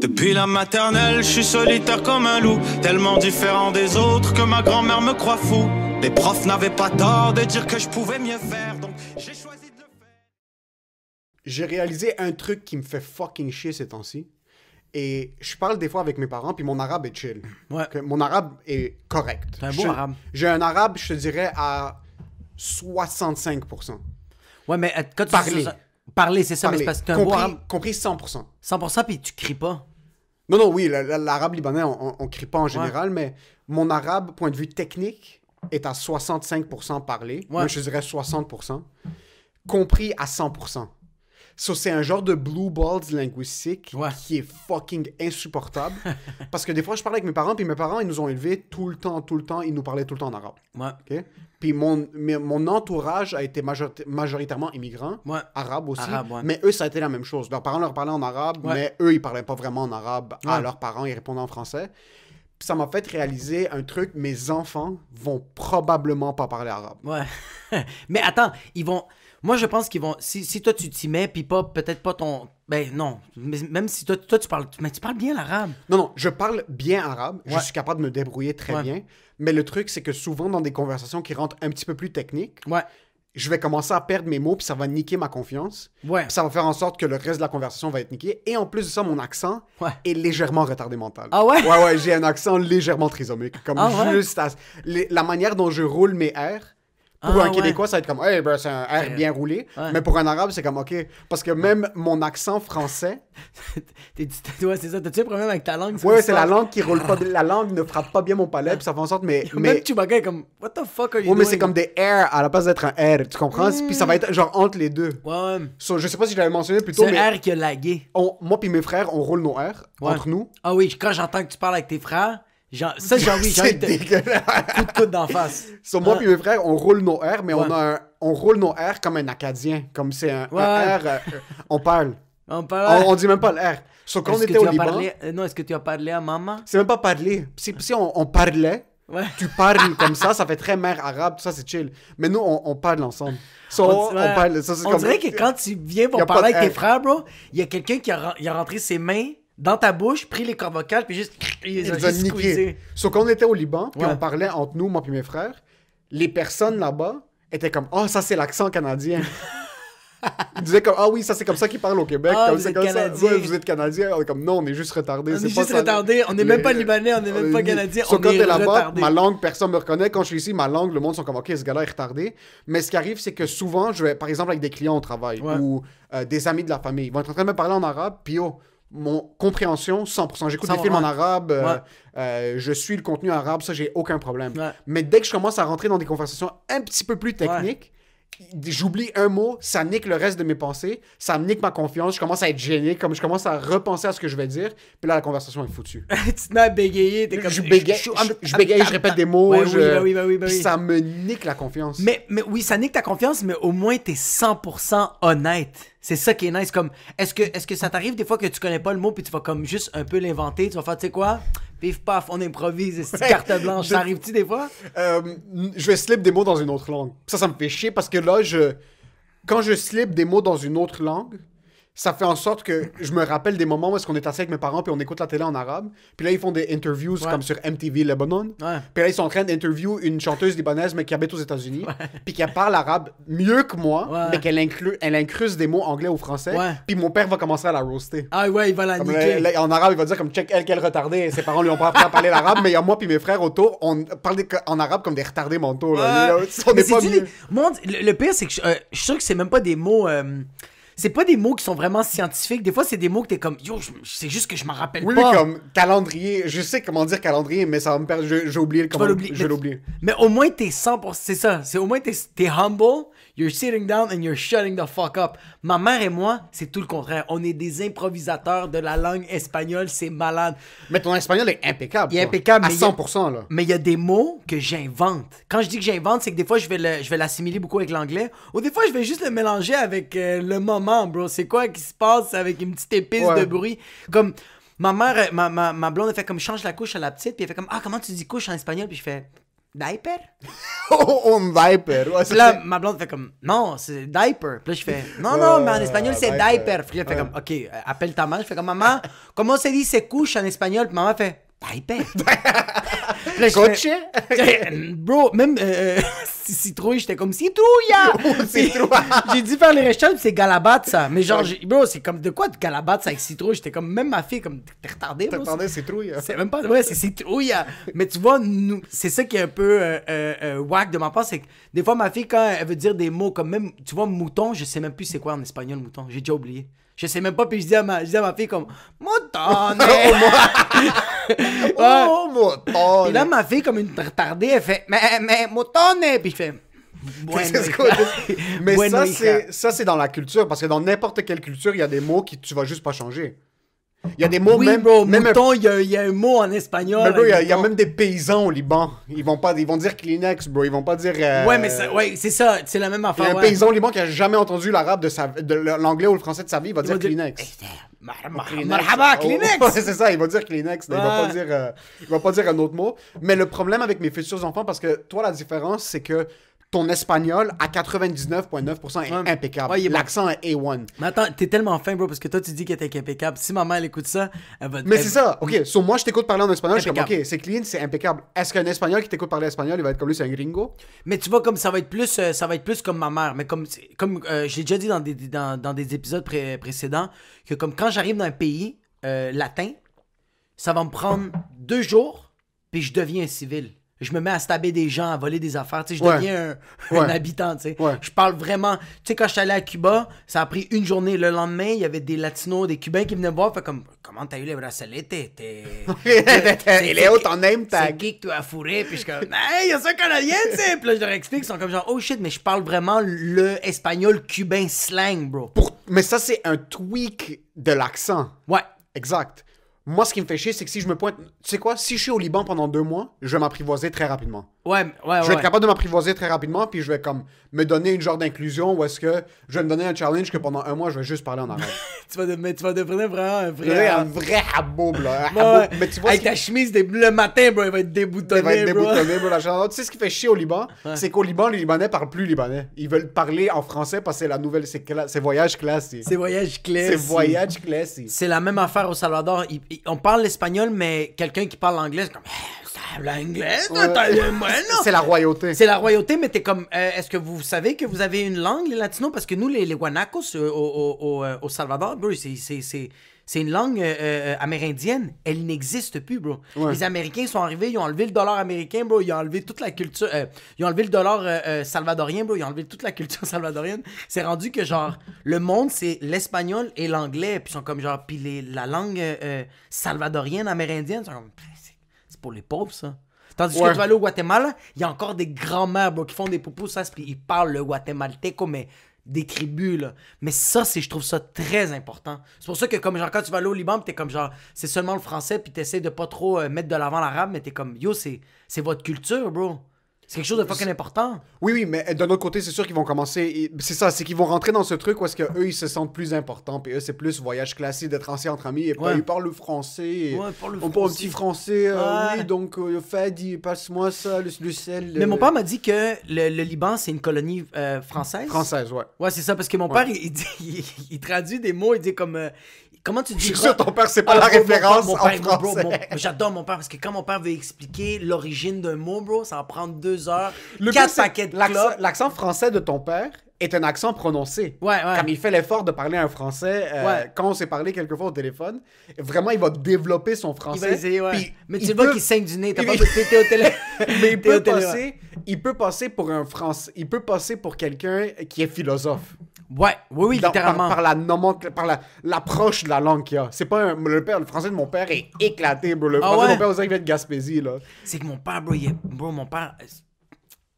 Depuis la maternelle, je suis solitaire comme un loup, tellement différent des autres que ma grand-mère me croit fou. Les profs n'avaient pas tort de dire que je pouvais mieux faire, donc j'ai choisi de le faire. J'ai réalisé un truc qui me fait fucking chier ces temps-ci. Et je parle des fois avec mes parents, puis mon arabe est chill. Ouais. Que mon arabe est correct. T'as un bon arabe. J'ai un arabe, je te dirais, à 65%. Ouais, mais euh, quand tu parler. Parler, c'est ça, mais c'est parce que t'as un compris, arabe. Compris 100%. 100%, puis tu cries pas. Non, non, oui, l'arabe libanais, on, ne crie pas en général, mais mon arabe, point de vue technique, est à 65% parlé. Moi, je dirais 60%. Compris à 100%. Ça, c'est un genre de blue balls linguistique qui est fucking insupportable. parce que des fois, je parlais avec mes parents, puis mes parents, ils nous ont élevés tout le temps, tout le temps, ils nous parlaient tout le temps en arabe. Ouais. Puis mon, mon entourage a été majoritairement immigrant, arabe aussi. Mais eux, ça a été la même chose. Leurs parents leur parlaient en arabe, mais eux, ils parlaient pas vraiment en arabe à leurs parents, ils répondaient en français. ça m'a fait réaliser un truc mes enfants vont probablement pas parler arabe. Ouais. mais attends, ils vont. Moi, je pense qu'ils vont. Si, si toi, tu t'y mets, puis pas, peut-être pas ton. Ben non, mais même si toi, toi tu parles, mais tu parles bien l'arabe. Non, non, je parle bien arabe. Je suis capable de me débrouiller très bien. Mais le truc, c'est que souvent, dans des conversations qui rentrent un petit peu plus techniques, je vais commencer à perdre mes mots, puis ça va niquer ma confiance. Ouais. ça va faire en sorte que le reste de la conversation va être niqué. Et en plus de ça, mon accent est légèrement retardé mental. Ah ouais? Ouais, ouais, j'ai un accent légèrement trisomique. Comme ah juste la manière dont je roule mes airs pour ah, un Québécois, ça va être comme, hey, ben, c'est un R bien roulé. Mais pour un Arabe, c'est comme, OK. Parce que même mon accent français. T'es c'est ça. T'as-tu un problème avec ta langue? Ouais, c'est la langue qui roule pas. La langue ne frappe pas bien mon palais, puis ça fait en sorte. Mais, mais... Même Chewbacca est comme, What the fuck are you ouais, mais c'est comme des R à la place d'être un R. Tu comprends? Puis ça va être genre entre les deux. Ouais. je sais pas si je l'avais mentionné plus tôt. C'est un R qui a lagué. moi, puis mes frères, on roule nos R entre nous. Ah oui, quand j'entends que tu parles avec tes frères ça, j'ai envie, coup de coude d'en face. Sur moi puis ah. mes frères, on roule nos R, mais on, on roule nos R comme un Acadien, comme c'est un, R, euh, on parle. On parle. On, dit même pas le R. Sauf qu'on était au Liban. Euh, non, est-ce que tu as parlé à maman C'est même pas parler. Si, si on, parlait, Tu parles comme ça, ça fait très mère arabe, ça, c'est chill. Mais nous, on, parle ensemble. on, parle, ça, on dirait que quand tu viens pour parler avec tes frères, bro, il y a quelqu'un qui a, a, rentré ses mains dans ta bouche, pris les cordes puis juste. Ils ont niqué. Sauf qu'on était au Liban, puis on parlait entre nous, moi puis mes frères. Les personnes là-bas étaient comme Oh, ça, c'est l'accent canadien. Ils disaient comme Ah oui, ça, c'est comme ça qu'ils parlent au Québec. Ah, comme vous, comme ça. vous êtes canadien. On est comme Non, on est juste retardé. On est, juste retardé. On n'est même pas libanais, on n'est même pas canadien. Sauf on est là-bas, ma langue, personne me reconnaît. Quand je suis ici, ma langue, le monde sont comme Ok, ce gars-là est retardé. Mais ce qui arrive, c'est que souvent, je vais, par exemple, avec des clients au travail ou euh, des amis de la famille, ils vont être en train de me parler en arabe, puis oh, mon compréhension 100%. J'écoute des films en arabe, euh, euh, je suis le contenu arabe, ça, j'ai aucun problème. Mais dès que je commence à rentrer dans des conversations un petit peu plus techniques, j'oublie un mot, ça nique le reste de mes pensées, ça nique ma confiance, je commence à être gêné, comme je commence à repenser à ce que je vais dire, puis là la conversation est foutue. tu n'as bégayé, t'es comme je bégaye, je, ah, répète des mots, ça me nique la confiance. Mais mais oui, ça nique ta confiance, mais au moins t'es 100% honnête. C'est ça qui est nice comme est-ce que est-ce que ça t'arrive des fois que tu connais pas le mot puis tu vas comme juste un peu l'inventer, tu vas faire tu sais quoi pif paf, on improvise, c'est carte blanche. Ça arrive-tu des fois? Euh, je vais slip des mots dans une autre langue. Ça, ça me fait chier parce que là, je... quand je slip des mots dans une autre langue, ça fait en sorte que je me rappelle des moments où on qu'on est assis avec mes parents puis on écoute la télé en arabe. Puis là, ils font des interviews comme sur MTV Lebanon. Puis là, ils sont en train d'interviewer une chanteuse libanaise mais qui habite aux États-Unis puis qui parle arabe mieux que moi mais qu'elle inclut, elle incruste des mots anglais ou français. Puis mon père va commencer à la roaster. Ah ouais, il va la niquer. en arabe, il va dire comme check elle qu'elle retardée. Ses parents lui ont pas appris à parler l'arabe mais il moi puis mes frères autour, on parle en arabe comme des retardés mentaux tour. on le, pire c'est que euh, je, suis sûr que c'est même pas des mots euh, c'est pas des mots qui sont vraiment scientifiques. Des fois, c'est des mots que t'es comme, yo, c'est juste que je m'en rappelle pas. Oui, comme calendrier. Je sais comment dire calendrier, mais ça me perdre. J'ai oublié le comment. Je l'oublie. Mais, au moins, t'es 100%. C'est ça. C'est au moins, t'es es humble. You're sitting down and you're shutting the fuck up. Ma mère et moi, c'est tout le contraire. On est des improvisateurs de la langue espagnole, c'est malade. Mais ton espagnol est impeccable. Il est impeccable. À 100%, là. Mais il y a des mots que j'invente. Quand je dis que j'invente, c'est que des fois, je vais l'assimiler beaucoup avec l'anglais. Ou des fois, je vais juste le mélanger avec euh, le moment, bro. C'est quoi qui se passe avec une petite épice de bruit? Comme... Ma mère, ma, ma, ma blonde, elle fait comme change la couche à la petite, puis elle fait comme Ah, comment tu dis couche en espagnol? Puis je fais diaper? Oh, un diaper. là, ma blonde fait comme, non, c'est diaper. Puis là, je fais, non, non, mais en espagnol, c'est diaper. Puis là, fait comme, ok, euh, appelle ta mère. Je fais comme, maman, comment se dit c'est en espagnol? maman fait, Taipei. Bro, même citrouille, euh, euh, j'étais comme citrouille! Hein! » j'ai dit faire les recherches, c'est ça, Mais genre, bro, c'est comme de quoi de Galabatsa avec citrouille J'étais comme, même ma fille, comme, t'es retardé. T'es retardé, citrouille! Hein. » C'est même pas, ouais, c'est citrouille! Hein. » Mais tu vois, c'est ça qui est un peu euh, euh, whack de ma part, c'est que des fois, ma fille, quand elle veut dire des mots comme même, tu vois, mouton, je sais même plus c'est quoi en espagnol mouton. J'ai déjà oublié. Je sais même pas, puis je dis à ma, à ma fille comme motone hein. ». Oh, motone. Oh, et là, hein. ma fille, comme une retardée, elle fait Mais, mais, hein. Puis je fais mais ça, c'est dans la culture, parce que dans n'importe quelle culture, il y a des mots que tu vas juste pas changer. Il y a des mots même. Bro, même il, y a, y, a un mot en espagnol. il, y a, même des paysans au Liban. Ils vont, pas, ils vont dire Kleenex, bro. Ils vont pas dire. Euh, ouais, mais ouais, c'est ça. C'est la même affaire. Il y a un paysan au Liban qui a jamais entendu l'arabe de, l'anglais ou le français de sa vie. Il va dire, Kleenex. Eh, marhaba, oh, Kleenex. c'est ça. Il va dire Kleenex. Il, va pas dire, euh, il va pas dire un autre mot. Mais le problème avec mes futurs enfants, parce que toi, la différence, c'est que ton espagnol à 99,9% est impeccable. L'accent est A1. Mais attends, t'es tellement fin, bro, parce que toi, tu dis que t'es impeccable. Si ma mère, elle écoute ça, elle va... Mais c'est ça. OK, mm. sur moi, je t'écoute parler en espagnol, je comme, OK, c'est clean, c'est impeccable. Est-ce qu'un espagnol qui t'écoute parler espagnol, il va être comme lui, c'est un gringo? Mais tu vois, comme ça va être plus, euh, ça va être plus comme ma mère. Mais comme, comme euh, j'ai déjà dit dans des, dans, des épisodes précédents, que comme quand j'arrive dans un pays euh, latin, ça va me prendre deux jours, puis je deviens civil je me mets à stabber des gens, à voler des affaires. Tu sais, je deviens un, habitant. Tu sais. Je parle vraiment. Tu sais, quand je suis allé à Cuba, ça a pris une journée. Le lendemain, il y avait des Latinos, des Cubains qui venaient me voir. Fait comme, comment t'as eu les bracelets? T'es. t'es Léo, ton name tag. C'est qui que tu as fourré? Puis je suis comme, hey, il y a ça canadien, tu sais. Puis là, je leur explique. Ils sont comme genre, oh shit, mais je parle vraiment le espagnol cubain slang, bro. Mais ça, c'est un tweak de l'accent. Ouais. Exact. Moi, ce qui me fait chier, c'est que si je me pointe. Tu sais quoi Si je suis au Liban pendant deux mois, je vais m'apprivoiser très rapidement. Ouais, ouais, ouais. Je vais être capable de m'apprivoiser très rapidement, puis je vais comme me donner une genre d'inclusion ou est-ce que je vais me donner un challenge que pendant un mois, je vais juste parler en arabe. tu, vas tu vas devenir vraiment un vrai. un vrai haboub, Mais tu vois, Avec ta chemise, le matin, bro, il va être déboutonné. Il va être déboutonné, bro. tu sais ce qui fait chier au Liban C'est qu'au Liban, les Libanais parlent plus libanais. Ils veulent parler en français parce que c'est la nouvelle. C'est voyage classique. C'est voyage classique. C'est voyage classique. C'est la même affaire au Salvador on parle l'espagnol, mais quelqu'un qui parle l'anglais, c'est comme, eh, anglais, hein. C'est la royauté. C'est la royauté, mais t'es comme, euh, est-ce que vous savez que vous avez une langue, les latinos? Parce que nous, les, guanacos euh, euh, au, Salvador, c'est c'est une langue euh, euh, amérindienne. Elle n'existe plus, bro. Les Américains sont arrivés, ils ont enlevé le dollar américain, bro. Ils ont enlevé toute la culture. Euh, ils ont enlevé le dollar salvadorien, bro. Ils ont enlevé toute la culture salvadorienne. C'est rendu que, genre, le monde, c'est l'espagnol et l'anglais. Puis ils sont comme, genre, puis la langue salvadorienne, amérindienne, c'est pour les pauvres, ça. Tandis que tu vas aller au Guatemala, il y a encore des grands-mères bro, qui font des poupous, ça, puis ils parlent le guatemalteco, mais des tribus, là. Mais ça, c'est, je trouve ça très important. C'est pour ça que, comme genre, quand tu vas aller au Liban, t'es comme genre, c'est seulement le français, puis t'essayes de pas trop euh, mettre de l'avant l'arabe, mais t'es comme, yo, c'est, c'est votre culture, bro. C'est quelque chose de fucking important. Oui, oui, mais d'un autre côté, c'est sûr qu'ils vont commencer. C'est ça, c'est qu'ils vont rentrer dans ce truc où est-ce qu'eux, ils se sentent plus importants. Puis eux, c'est plus voyage classique d'être ancien entre amis. Et puis ils parlent le français. Ouais, parle le petit français. Euh, oui, donc, euh, Fadi, passe-moi ça, le, sel. Mais mon père m'a dit que le, Liban, c'est une colonie euh, française. Française, ouais. Ouais, c'est ça, parce que mon père, il, traduit des mots, il dit comme. Euh, comment tu dis. Je suis sûr, ton père, c'est pas la référence en français. J'adore mon père parce que quand mon père veut expliquer l'origine d'un mot, bro, ça va prendre deux heures. Le quatre paquets de L'accent français de ton père est un accent prononcé. Ouais, il fait l'effort de parler un français, euh, quand on s'est parlé quelquefois au téléphone, vraiment, il va développer son français. Il ouais. Mais tu vois qu'il saigne du nez, t'as pas de au téléphone. Mais peut, passer, il peut passer pour un français, il peut passer pour quelqu'un qui est philosophe. Ouais, oui, oui, littéralement. Par, la par la- l'approche de la langue qu'il y a. C'est pas le français de mon père est éclaté, bro. Le ah mon père, on dirait qu'il vient de Gaspésie, là. C'est que mon père, bro, il mon père,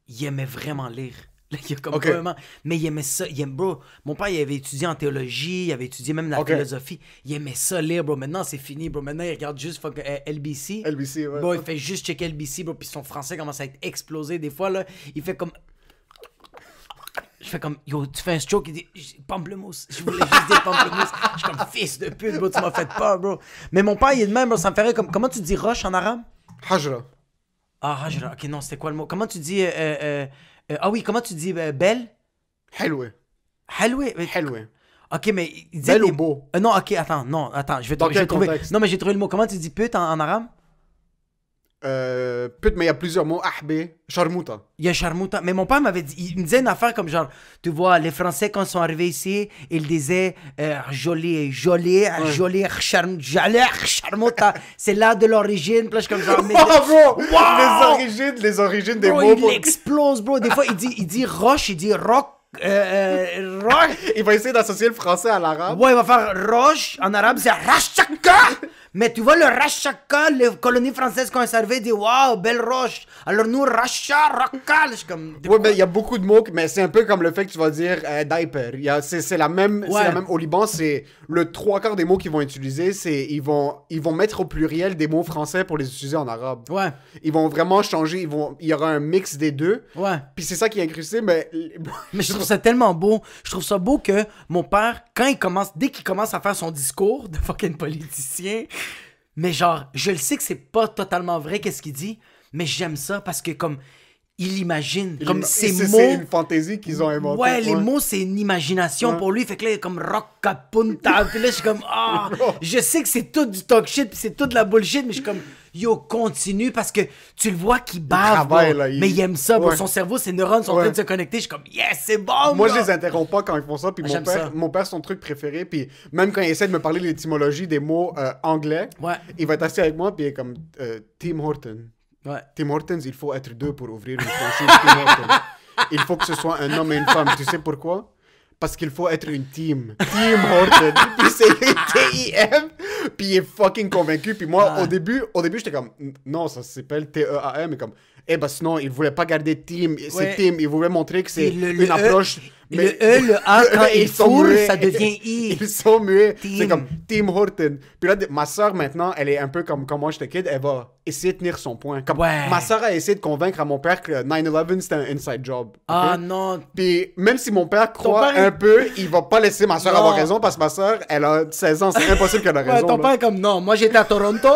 il aimait vraiment lire. Il y a comme vraiment- Mais il aimait ça. Il bro, mon père, il avait étudié en théologie, il avait étudié même la philosophie. Il aimait ça lire, bro. Maintenant, c'est fini, bro. Maintenant, il regarde juste fuck, euh, LBC. LBC, ouais. Bro, il fait juste checker LBC, bro. Puis son français commence à être explosé. Des fois, là, il fait comme je fais comme, yo, tu fais un stroke, il dit, pamplemousse. Je voulais juste dire pamplemousse. Je suis comme, fils de pute, bro, tu m'as fait peur, bro. Mais mon père, il est même, bro, ça me ferait comme, comment tu dis roche en arabe Hajra. Ah, Hajra, ok, non, c'était quoi le mot Comment tu dis, euh, euh, euh, ah oui, comment tu dis belle Helwe. Helwe. Helwe. Ok, mais. Il dit. belle ou beau Non, ok, attends, non, attends, je vais, trouver. Non, mais j'ai trouvé le mot. Comment tu dis pute en, en arabe euh, mais il y a plusieurs mots. Ahbé, charmouta. Il y a charmouta. Mais mon père m'avait dit, il me disait une affaire comme genre, tu vois, les Français, quand ils sont arrivés ici, ils disaient euh, joli, joli, joli, charm, charmouta. C'est là de l'origine. Puis comme genre, Les origines, les origines des mots. Il explose, bro. Des fois, il dit, il dit roche, il dit rock. Euh, euh, rock. il va essayer d'associer le français à l'arabe. Ouais, il va faire roche. En arabe, c'est rachaka. Mais tu vois le Rachaka, les colonies françaises conservées, disent waouh, belle roche. Alors nous, Racha, suis comme. Oui, mais il y a beaucoup de mots, mais c'est un peu comme le fait que tu vas dire euh, diaper. C'est la, même, la même. Au Liban, c'est le trois quarts des mots qu'ils vont utiliser, c'est ils vont, ils vont mettre au pluriel des mots français pour les utiliser en arabe. Ouais. Ils vont vraiment changer, ils vont, il y aura un mix des deux. Ouais. Puis c'est ça qui est incrusté, mais. mais je trouve ça tellement beau. Je trouve ça beau que mon père, quand il commence, dès qu'il commence à faire son discours de fucking politicien, mais genre, je le sais que c'est pas totalement vrai qu'est-ce qu'il dit, mais j'aime ça parce que comme il imagine, comme ces mots. C'est une fantaisie qu'ils ont inventée. Ouais, les mots, c'est une imagination pour lui. Fait que là, il est comme rock capunta. puis là, je suis comme, ah, je sais que c'est tout du talk shit, puis c'est tout de la bullshit, mais je suis comme, yo, continue parce que tu le vois qu'il bave. Mais il aime ça, son cerveau, ses neurones sont en train de se connecter. Je suis comme, yes, c'est bon. Moi, je les interromps pas quand ils font ça. Puis ah, mon, père, son truc préféré. Puis même quand il essaie de me parler de l'étymologie des mots euh, anglais, il va être assis avec moi. Puis il est comme, euh, Tim Horton. Tim Hortons, il faut être deux pour ouvrir une franchise Il faut que ce soit un homme et une femme. Tu sais pourquoi? parce qu'il faut être une team. Team Horton. puis c'est T-I-M. Puis il est fucking convaincu. Puis moi, au début, au début j'étais comme, non, ça s'appelle T-E-A-M. Et comme, eh ben sinon, ils voulaient pas garder team C'est team Tim. Ils voulaient montrer que c'est une e, approche. mais... Le E, le A, quand ils, ça devient I. Ils sont muets. C'est comme Team Horton. Puis là, ma soeur, maintenant, elle est un peu comme, comme moi, j'étais kid. Elle va essayer de tenir son point. Ma soeur a essayé de convaincre à mon père que 9-11, c'était un inside job. Ah non. Puis même si mon père croit un peu, il va pas laisser ma soeur avoir raison parce que ma soeur, elle a 16 ans. C'est impossible qu'elle ait raison. ton père est comme, non, moi j'étais à Toronto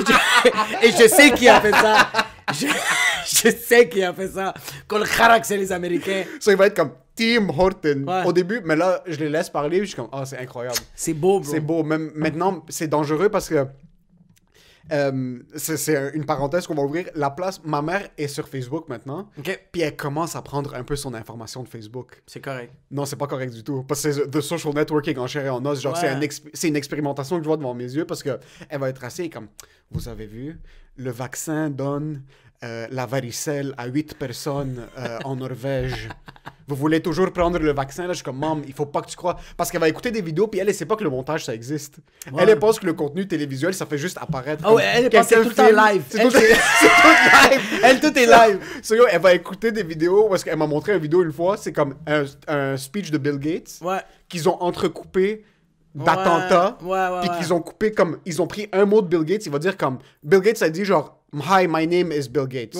et je sais qui a fait ça je, sais qu'il a fait ça. le Harak, c'est les Américains. Ça, il va être comme Team Horton au début, mais là, je les laisse parler. Je suis comme, oh, c'est incroyable. C'est beau, bro. C'est beau. Même maintenant, c'est dangereux parce que. Euh, c'est une parenthèse qu'on va ouvrir. La place, ma mère est sur Facebook maintenant. Puis elle commence à prendre un peu son information de Facebook. C'est correct. Non, c'est pas correct du tout. Parce que c'est de social networking en chair et en os. Genre, c'est un une expérimentation que je vois devant mes yeux parce que elle va être assez comme, vous avez vu, le vaccin donne euh, la varicelle à huit personnes euh, en Norvège. Vous voulez toujours prendre le vaccin? Là, je suis comme, maman, il faut pas que tu crois. Parce qu'elle va écouter des vidéos, puis elle, ne sait pas que le montage, ça existe. Elle, pense que le contenu télévisuel, ça fait juste apparaître. Oh, elle, elle pense que c'est tout temps live. C'est tout, live. Elle, tout est live. So, elle va écouter des vidéos, parce qu'elle m'a montré une vidéo une fois, c'est comme un, un, speech de Bill Gates. Ouais. Qu'ils ont entrecoupé d'attentats, ouais, ouais, puis qu'ils ont coupé comme. Ils ont pris un mot de Bill Gates, il va dire comme. Bill Gates a dit genre Hi, my name is Bill Gates.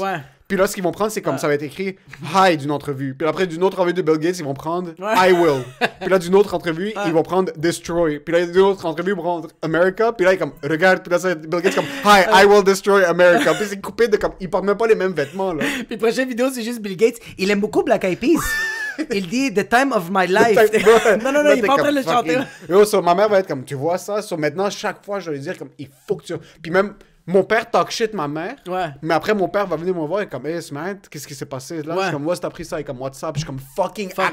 Puis là, ce qu'ils vont prendre, c'est comme ça va être écrit Hi d'une entrevue. Puis après, d'une autre entrevue de Bill Gates, ils vont prendre I will. Puis là, d'une autre entrevue, ils vont prendre Destroy. Puis là, d'une autre entrevue, ils vont prendre America. Puis là, ils comme Regarde. Puis là, ça, Bill Gates comme Hi, I will destroy America. Puis c'est coupé de comme. Ils portent même pas les mêmes vêtements là. puis prochaine vidéo, c'est juste Bill Gates. Il aime beaucoup Black Eyed Peas. Il dit The Time of My Life. non, non, non, il est pas en train de le chanter. ma mère va être comme, tu vois ça. maintenant, chaque fois, je vais lui dire, comme, il faut que tu. Puis même, mon père talk shit ma mère. Ouais. Mais après, mon père va venir me voir et comme, hey, man, qu'est-ce qui s'est passé là? Je suis comme, ouais, t'as pris ça et comme WhatsApp. Je suis comme, fucking, fucking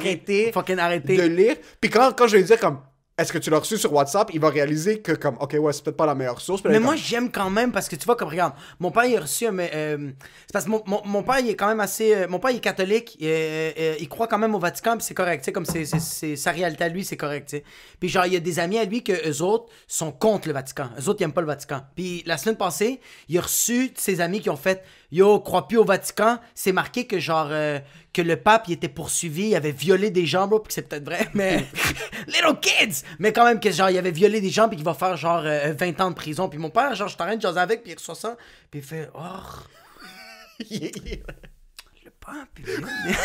arrêté. Fucking De lire. Puis quand, quand je vais lui dire, comme, est-ce que tu l'as reçu sur WhatsApp, il va réaliser que comme, ok, ouais, c'est peut-être pas la meilleure source. Mais, moi, j'aime quand même parce que tu vois, comme regarde, mon père, il a reçu, mais euh, c'est parce que mon, père, il est quand même assez, euh, mon père, il est catholique, il, euh, il croit quand même au Vatican, puis c'est correct, tu sais, comme c'est sa réalité à lui, c'est correct, tu sais. Puis genre, il y a des amis à lui que eux autres sont contre le Vatican, eux autres, ils aiment pas le Vatican. Puis la semaine passée, il a reçu ses amis qui ont fait, Yo, crois plus au Vatican. C'est marqué que genre euh, que le pape il était poursuivi, il avait violé des gens, bro, puis c'est peut-être vrai, mais little kids, mais quand même que genre il avait violé des gens puis qu'il va faire genre 20 euh, ans de prison. Puis mon père, genre je t'arrête de jaser avec puis il reçoit ça, puis il fait oh. le pape. il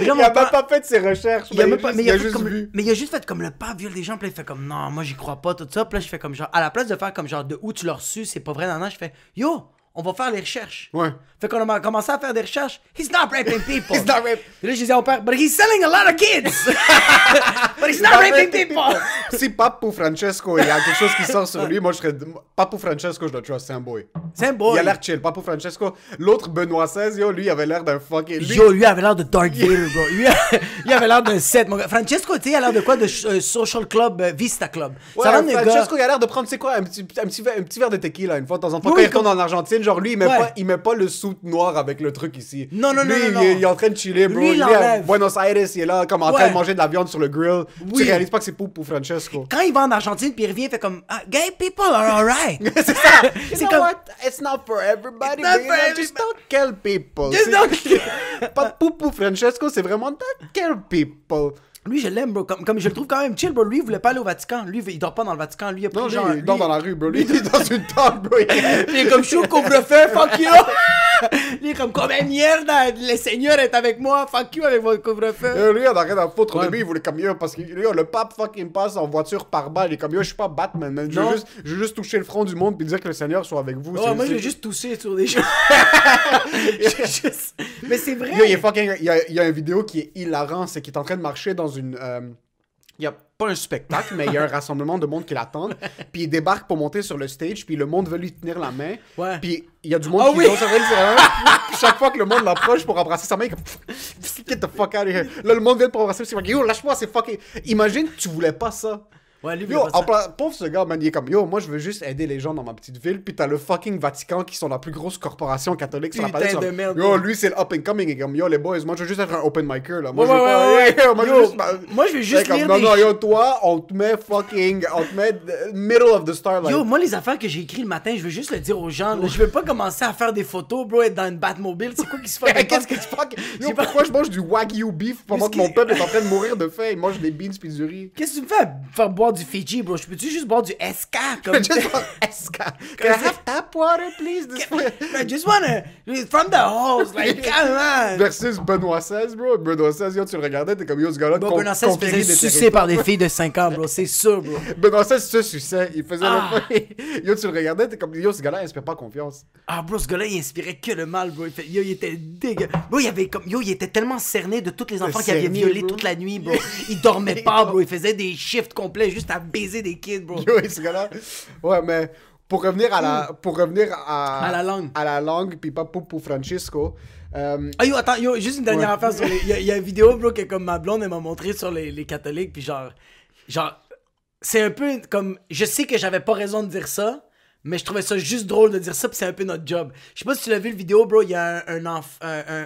il a pas fait ses recherches. Il a ben, même mais il a, juste Mais il a juste fait comme le pape viole des gens. Puis il fait comme non, moi j'y crois pas, tout ça. Puis là, je fais comme genre, à la place de faire comme genre de où tu l'as reçu, c'est pas vrai, non je fais yo, on va faire les recherches. Ouais. Fait qu'on a commencé à faire des recherches. He's not raping people. he's not raping. Là, j'ai disais au père, but he's selling a lot of kids. but he's not, raping, people. si Papu Francesco, il y a quelque chose qui sort sur lui, moi, je serais. Papu Francesco, je le trust, c'est un boy. C'est un boy. Il a l'air chill. Papu Francesco, l'autre Benoît XVI, lui, il avait l'air d'un fucking. Lui... Yo, lui, avait l'air de Dark Vader, bro. Lui, il avait l'air d'un set, Francesco, tu sais, il a l'air de quoi De euh, Social Club, euh, Vista Club. Ouais, Francesco, gars... il a l'air de prendre, c'est quoi, un petit, un, petit, verre de tequila une fois de temps en temps. Oui, quand il retourne en Argentine, genre lui, il met, pas, il met pas le soute noir avec le truc ici. Non, non, lui, non, non, il, il, est en train de chiller, bro. Lui, il est Buenos Aires, il est là, comme en train de manger de la viande sur le grill. Tu réalises pas que c'est pour, Francesco. Quand il va en Argentine, puis il revient, il fait comme ah, Gay people are alright. c'est ça. c'est comme. What? It's not for everybody. It's not for everybody. Just don't kill people. Just don't kill. pas pour Francesco, c'est vraiment don't kill people. Lui, je l'aime, bro. Comme, comme, je le trouve quand même chill, bro. Lui, il voulait pas aller au Vatican. Lui, il dort pas dans le Vatican. Lui, il a dort dans la rue, bro. Lui, il est dans une tente, bro. il est comme chaud, couvre-feu, fuck you. il est comme, comme eh, merde, le Seigneur est avec moi, fuck you avec votre couvre-feu. Lui, il a rien à foutre. Au ouais. il voulait comme, parce que le pape fucking passe en voiture par balle. Il est comme, yo, je suis pas Batman, man. Je veux, juste, toucher le front du monde puis dire que le Seigneur soit avec vous. Ouais, moi, veux juste tousser sur des gens. Mais c'est vrai. il, y a fucking... il, y a, il une vidéo qui est hilarante, c'est qu'il est en train de marcher dans une une. il euh, n'y a pas un spectacle, mais il y a un rassemblement de monde qui l'attendent. Puis il débarque pour monter sur le stage, puis le monde veut lui tenir la main. Puis il y a du monde ah qui oui! Hein? chaque fois que le monde l'approche pour embrasser sa main, il Get the fuck out of here! » Là, le monde vient pour embrasser, lâche-moi, c'est fucking... » Imagine tu voulais pas ça yo, en pauvre ce gars, man, il est comme yo, moi je veux juste aider les gens dans ma petite ville, puis t'as le fucking Vatican qui sont la plus grosse corporation catholique sur Putain la planète. De merde, yo, lui c'est le up and coming, il comme yo, les boys, moi je veux juste être un open micer là. Moi, je, veux juste. Moi je Non, non, yo, toi, on te met fucking. On te met middle of the starlight. Yo, moi les affaires que j'ai écrites le matin, je veux juste le dire aux gens, je veux pas commencer à faire des photos, bro, être dans une Batmobile, c'est quoi qui se fait Qu'est-ce que tu fuck pourquoi je mange du Wagyu beef pendant que mon peuple est en train de mourir de faim Il mange des beans puis du riz. Qu'est-ce que tu fais faire du Fiji, bro? Je peux-tu juste boire du SK? Comme... just SK. Can I have tap water, please? I just wanna... From the hose, like, come Versus Benoît XVI, bro. Benoît XVI, yo, tu le regardais, t'es comme, yo, ce gars-là... Bon, Benoît XVI faisait sucer par des filles de 5 ans, bro. C'est sûr, bro. Benoît XVI se suçait. Il faisait... Ah. Yo, tu le regardais, t'es comme, yo, ce gars-là, il inspire pas confiance. Ah, bro, ce gars-là, il inspirait que le mal, bro. Yo, il était dégueu. Bro, il avait comme... Yo, il était tellement cerné de tous les enfants qu'il avait violés toute la nuit, bro. Il dormait pas, bro. Il faisait des shifts complets juste à baiser des kids, bro. Ouais, mais pour revenir à la, pour revenir à, à la langue, à la langue, puis pas pour, pour Francisco. Euh, ah yo, attends, yo, juste une dernière affaire il y, y, a une vidéo, bro, que comme ma blonde elle m'a montré sur les, les catholiques, puis genre, genre, c'est un peu comme, je sais que j'avais pas raison de dire ça, mais je trouvais ça juste drôle de dire ça, puis c'est un peu notre job. Je sais pas si tu l'as vu le vidéo, bro. Il y a un, un,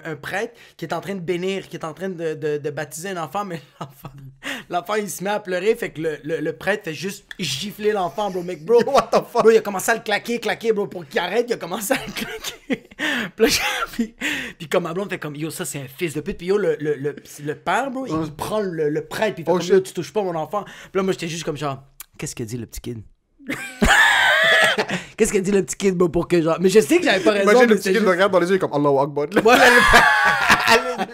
un, prêtre qui est en train de bénir, qui est en train de, de, baptiser un enfant, mais l'enfant, il se met à pleurer, fait que le, le, prêtre fait juste gifler l'enfant, bro. Mec, bro, what the fuck? il a commencé à le claquer, claquer, bro. Pour qu'il arrête, il a commencé à le claquer. puis, puis, comme ma blonde fait comme, yo, ça c'est un fils de pute. Puis yo, le, le, le père, bro, il prend le, prêtre, puis il fait oh comme, tu touches pas mon enfant. Puis là, moi, j'étais juste comme genre, qu'est-ce que dit le petit kid? Qu'est-ce que dit le petit kid, pour que genre. Mais je sais que j'avais pas raison. Imagine le petit kid regarde dans les yeux comme allah Akbar.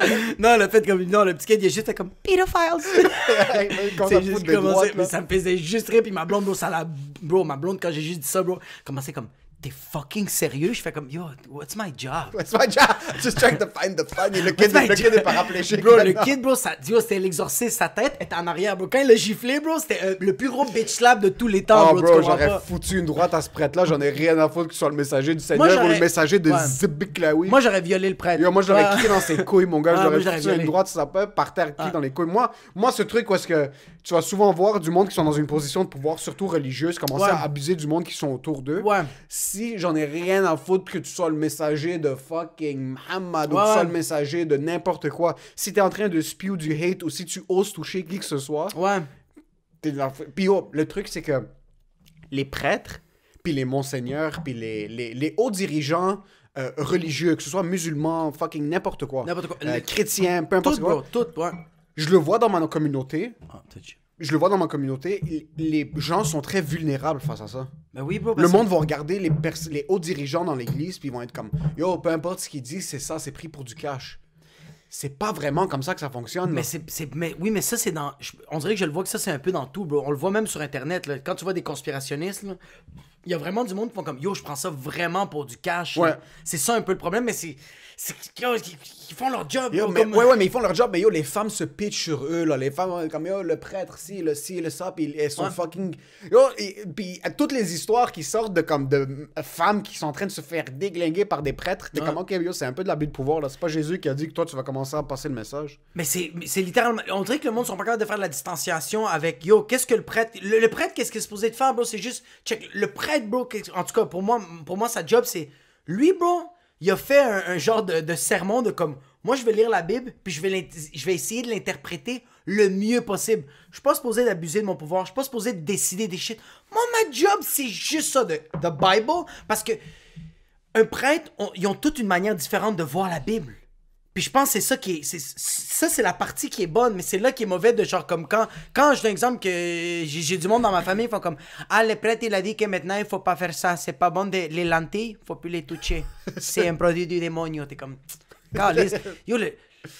non, le fait comme. Non, le petit kid, il est juste comme. Pedophiles. c'est juste commencé. Mais ça me faisait juste rire. Puis ma blonde, ça la. Bro, ma blonde, quand j'ai juste dit ça, bro, commençait comme t'es fucking sérieux? Je fais comme, yo, what's my job? What's my job? Just trying to find the funny le kid, le kid est paraplégique. Bro, maintenant. le kid, bro, c'était l'exorciste. Sa tête est en arrière, bro. Quand il l'a giflé, bro, c'était euh, le plus gros bitch slap de tous les temps, oh, bro. bro j'aurais foutu une droite à ce prêtre-là. J'en ai rien à foutre que ce soit le messager du Seigneur ou le messager de ouais. Zibiklaoui. Moi, j'aurais violé le prêtre. Yo, moi, j'aurais l'aurais kické dans ses couilles, mon gars. Ah, j'aurais je foutu une droite ça peut par terre, ah. dans les couilles. Moi, moi ce truc où est que tu vas souvent voir du monde qui sont dans une position de pouvoir, surtout religieuse, commencer à abuser du monde qui sont autour d'eux. Ouais. Si j'en ai rien à foutre que tu sois le messager de fucking Muhammad ou que tu sois le messager de n'importe quoi, si t'es en train de spew du hate ou si tu oses toucher qui que ce soit, ouais. Puis oh, le truc, c'est que les prêtres, puis les monseigneurs, puis les, les, hauts dirigeants euh, religieux, que ce soit musulmans, fucking n'importe quoi, euh, les... chrétiens, peu importe tout, quoi. Je le vois dans ma communauté. Ah, je le vois dans ma communauté, les gens sont très vulnérables face à ça. Ben le monde va regarder les, hauts dirigeants dans l'église, puis ils vont être comme Yo, peu importe ce qu'ils disent, c'est ça, c'est pris pour du cash. C'est pas vraiment comme ça que ça fonctionne. Mais, c'est, mais oui, mais ça, c'est dans. on dirait que je le vois que ça, c'est un peu dans tout, On le voit même sur Internet. quand tu vois des conspirationnistes, il y a vraiment du monde qui font comme Yo, je prends ça vraiment pour du cash. C'est ça un peu le problème, mais c'est ils font leur job. ouais, ouais, mais ils font leur job, mais les femmes se pitchent sur eux, là. Les femmes, comme yo, le prêtre, si, le si, le ça, puis elles sont fucking. Yo, et, puis toutes les histoires qui sortent de comme de femmes qui sont en train de se faire déglinguer par des prêtres, c'est un peu de l'abus de pouvoir, là. C'est pas Jésus qui a dit que toi, tu vas commencer à passer le message. Mais c'est littéralement. On dirait que le monde sont pas capables de faire de la distanciation avec yo, qu'est-ce que le prêtre. Le, prêtre, qu'est-ce qu'il est supposé de faire, bro? C'est juste. Check, le prêtre, bro, en tout cas, pour moi, pour moi sa job, c'est. Lui, bro, il a fait un, genre de, sermon de comme moi je vais lire la Bible puis je vais je vais essayer de l'interpréter le mieux possible. Je suis pas supposé d'abuser de mon pouvoir, je suis pas supposé de décider des shit. Moi ma job c'est juste ça de the Bible parce que un prêtre ils ont toute une manière différente de voir la Bible. Puis je pense que c'est ça qui est, c'est, ça c'est la partie qui est bonne, mais c'est là qui est mauvais de genre comme quand, quand je donne exemple que j'ai, du monde dans ma famille, ils font comme ah le prêtre il a dit que maintenant il faut pas faire ça, c'est pas bon de, les lentilles, faut plus les toucher, c'est un produit du démonio, t'es comme, yo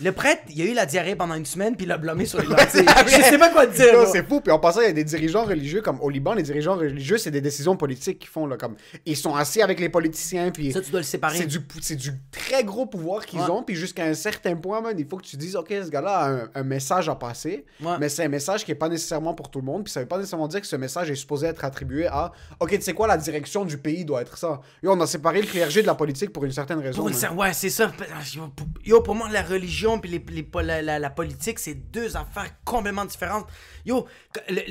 le prêtre, il a eu la diarrhée pendant une semaine, puis il l'a blâmé sur les je sais pas quoi dire. c'est fou. Puis en passant, il y a des dirigeants religieux, comme au Liban, les dirigeants religieux, c'est des décisions politiques qu'ils font. Là, comme, ils sont assis avec les politiciens. Puis ça, tu dois le séparer. C'est du, c'est du très gros pouvoir qu'ils ont. Puis jusqu'à un certain point, il faut que tu dises OK, ce gars-là a un, message à passer. Mais c'est un message qui est pas nécessairement pour tout le monde. Puis ça veut pas nécessairement dire que ce message est supposé être attribué à OK, tu sais quoi, la direction du pays doit être ça. Yo, on a séparé le clergé de la politique pour une certaine raison. Ouais, c'est ça. Yo, pour moi, la religion religion puis la, politique, c'est deux affaires complètement différentes. Yo,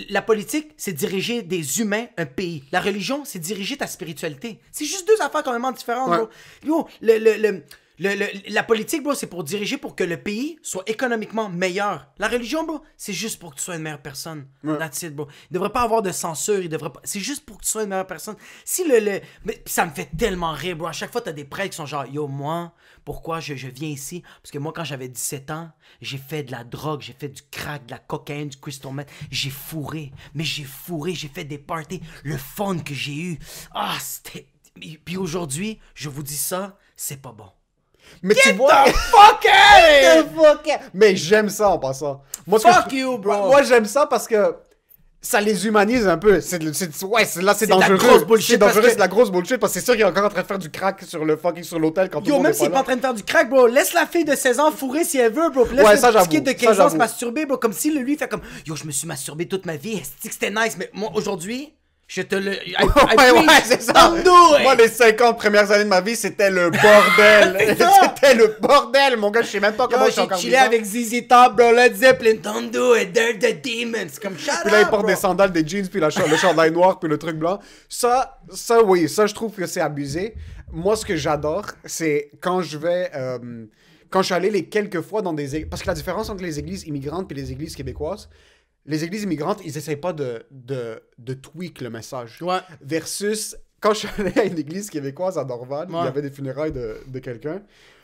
la politique, c'est diriger des humains, un pays. La religion, c'est diriger ta spiritualité. C'est juste deux affaires complètement différentes. Yo, le, le la politique, bro, c'est pour diriger pour que le pays soit économiquement meilleur. La religion, bro, c'est juste pour que tu sois une meilleure personne. Ouais. That's bro. devrait pas avoir de censure, il devrait pas... C'est juste pour que tu sois une meilleure personne. Si le... Mais, ça me fait tellement rire, bro. À chaque fois, t'as des prêtres qui sont genre, yo, moi, pourquoi je, viens ici? Parce que moi, quand j'avais 17 ans, j'ai fait de la drogue, j'ai fait du crack, de la cocaïne, du crystal meth. J'ai fourré, mais j'ai fourré, j'ai fait des parties. Le fun que j'ai eu. Ah, c'était... Puis aujourd'hui, je vous dis ça, c'est pas bon. Mais Get tu vois. The fuck out! the fuck out! Mais j'aime ça en passant. Moi, fuck je... you, bro! Moi, j'aime ça parce que ça les humanise un peu. C'est, ouais, là, c'est dangereux. C'est dangereux, que... c'est de la grosse bullshit parce que c'est sûr qu'il est encore en train de faire du crack sur le fucking sur l'hôtel quand Yo, tout le Yo, même s'il est pas en train de faire du crack, bro, laisse la fille de 16 ans fourrer si elle veut, bro. laisse ouais, ça, de 15 ans se masturber, bro. Comme si lui fait comme Yo, je me suis masturbé toute ma vie, c'était nice, mais moi, aujourd'hui, je te le. I, I ouais, c'est ça. Moi, les 50 premières années de ma vie, c'était le bordel. c'était le bordel, mon gars. Je sais même pas comment je suis encore avec ZZ Top, bro. Zeppelin, They're the demons. comme shut Puis là, up, il porte des sandales, des jeans, puis la ch le chandail noir, puis le truc blanc. Ça, ça, oui, ça, je trouve que c'est abusé. Moi, ce que j'adore, c'est quand je vais. Euh, quand je suis allé les quelques fois dans des Parce que la différence entre les églises immigrantes et les églises québécoises, les églises immigrantes, ils n'essayent pas de, de, tweak le message. Versus, quand je suis allé à une église québécoise à Dorval, il y avait des funérailles de, quelqu'un.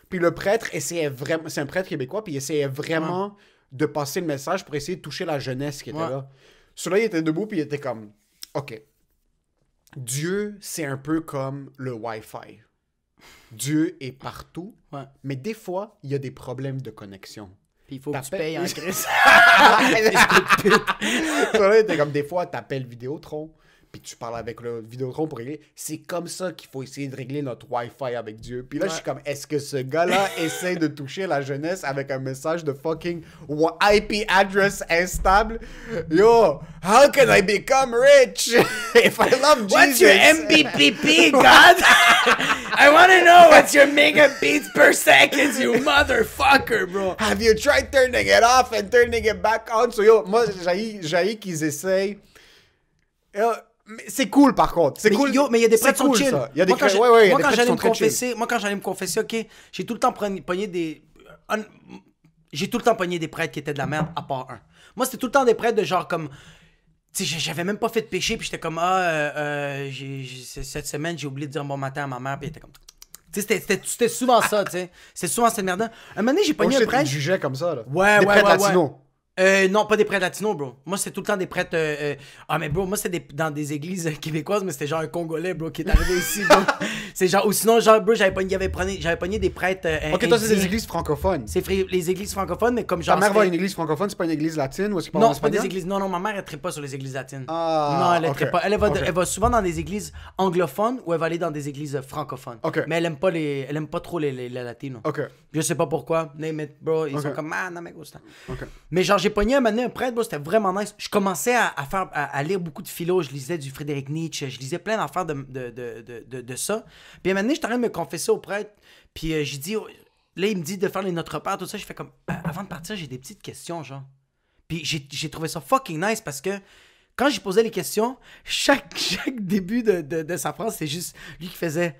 Puis le prêtre essayait vraiment, c'est un prêtre québécois, puis il essayait vraiment de passer le message pour essayer de toucher la jeunesse qui était là. Celui-là, il était debout, puis il était comme, OK, Dieu, c'est un peu comme le Wi-Fi. Dieu est partout, mais des fois, il y a des problèmes de connexion. Puis il faut que tu payes en crise. t'es comme des fois, t'appelles vidéo trop puis tu parles avec le Vidéotron pour régler. C'est comme ça qu'il faut essayer de régler notre Wi-Fi avec Dieu. Puis là, je suis comme, est-ce que ce gars-là essaie de toucher la jeunesse avec un message de fucking IP address instable? Yo, how can I become rich if I love Jesus? What's your MBPP, God? I want to know what's your megabits per second, you motherfucker, bro. Have you tried turning it off and turning it back on? So yo, moi, j'ai qu'ils essayent. Yo, c'est cool par contre. C'est cool. mais il y a des prêtres cool, chill. moi, quand j'allais me confesser, moi quand j'allais me confesser, ok, j'ai tout le temps pogné des, j'ai tout le temps pogné des prêtres qui étaient de la merde, à part un. Moi c'était tout le temps des prêtres de genre comme, tu sais, j'avais même pas fait de péché, puis j'étais comme ah, euh, euh, cette semaine j'ai oublié de dire bon matin à ma mère, puis était comme. C'était souvent ça, tu sais. C'est souvent cette merde-là. Un moment donné, j'ai pogné oh, un prêtre. jugeais comme ça, là. Ouais, des ouais, ouais, ouais. Euh, non, pas des prêtres latinos, bro. Moi, c'était tout le temps des prêtres. Euh, euh, ah, mais bro, moi, c'était dans des églises euh, québécoises, mais c'était genre un Congolais, bro, qui est arrivé ici, C'est genre. Ou sinon, genre, bro, j'avais pogné, j'avais pogné des prêtres. ok, toi, c'est des églises francophones. C'est les églises francophones, mais comme genre. Ta mère va à une église francophone, c'est pas une église latine ou c'est pas Non, c'est pas des églises. Non, non, ma mère, elle traite pas sur les églises latines. Ah, non, elle okay. pas. Elle, va elle, va, souvent dans des églises anglophones ou elle va aller dans des églises francophones. Ok. Mais elle aime pas, les... elle aime pas trop les, les, les latinos. Je sais pas pourquoi. Mais, bro, ils sont comme, ah, non, mais Mais genre, j'ai pogné un un prêtre, c'était vraiment nice. Je commençais à, faire, à, lire beaucoup de philo. Je lisais du Frédéric Nietzsche. Je lisais plein d'affaires de, de, ça. Puis à un moment donné, j'étais en train de me confesser au prêtre. Puis euh, j'ai dit... Là, il me dit de faire les Notre Père, tout ça. Je fais comme... Ben, avant de partir, j'ai des petites questions, genre. Puis j'ai trouvé ça fucking nice parce que quand j'ai posais les questions, chaque, chaque début de, de sa phrase, c'est juste lui qui faisait.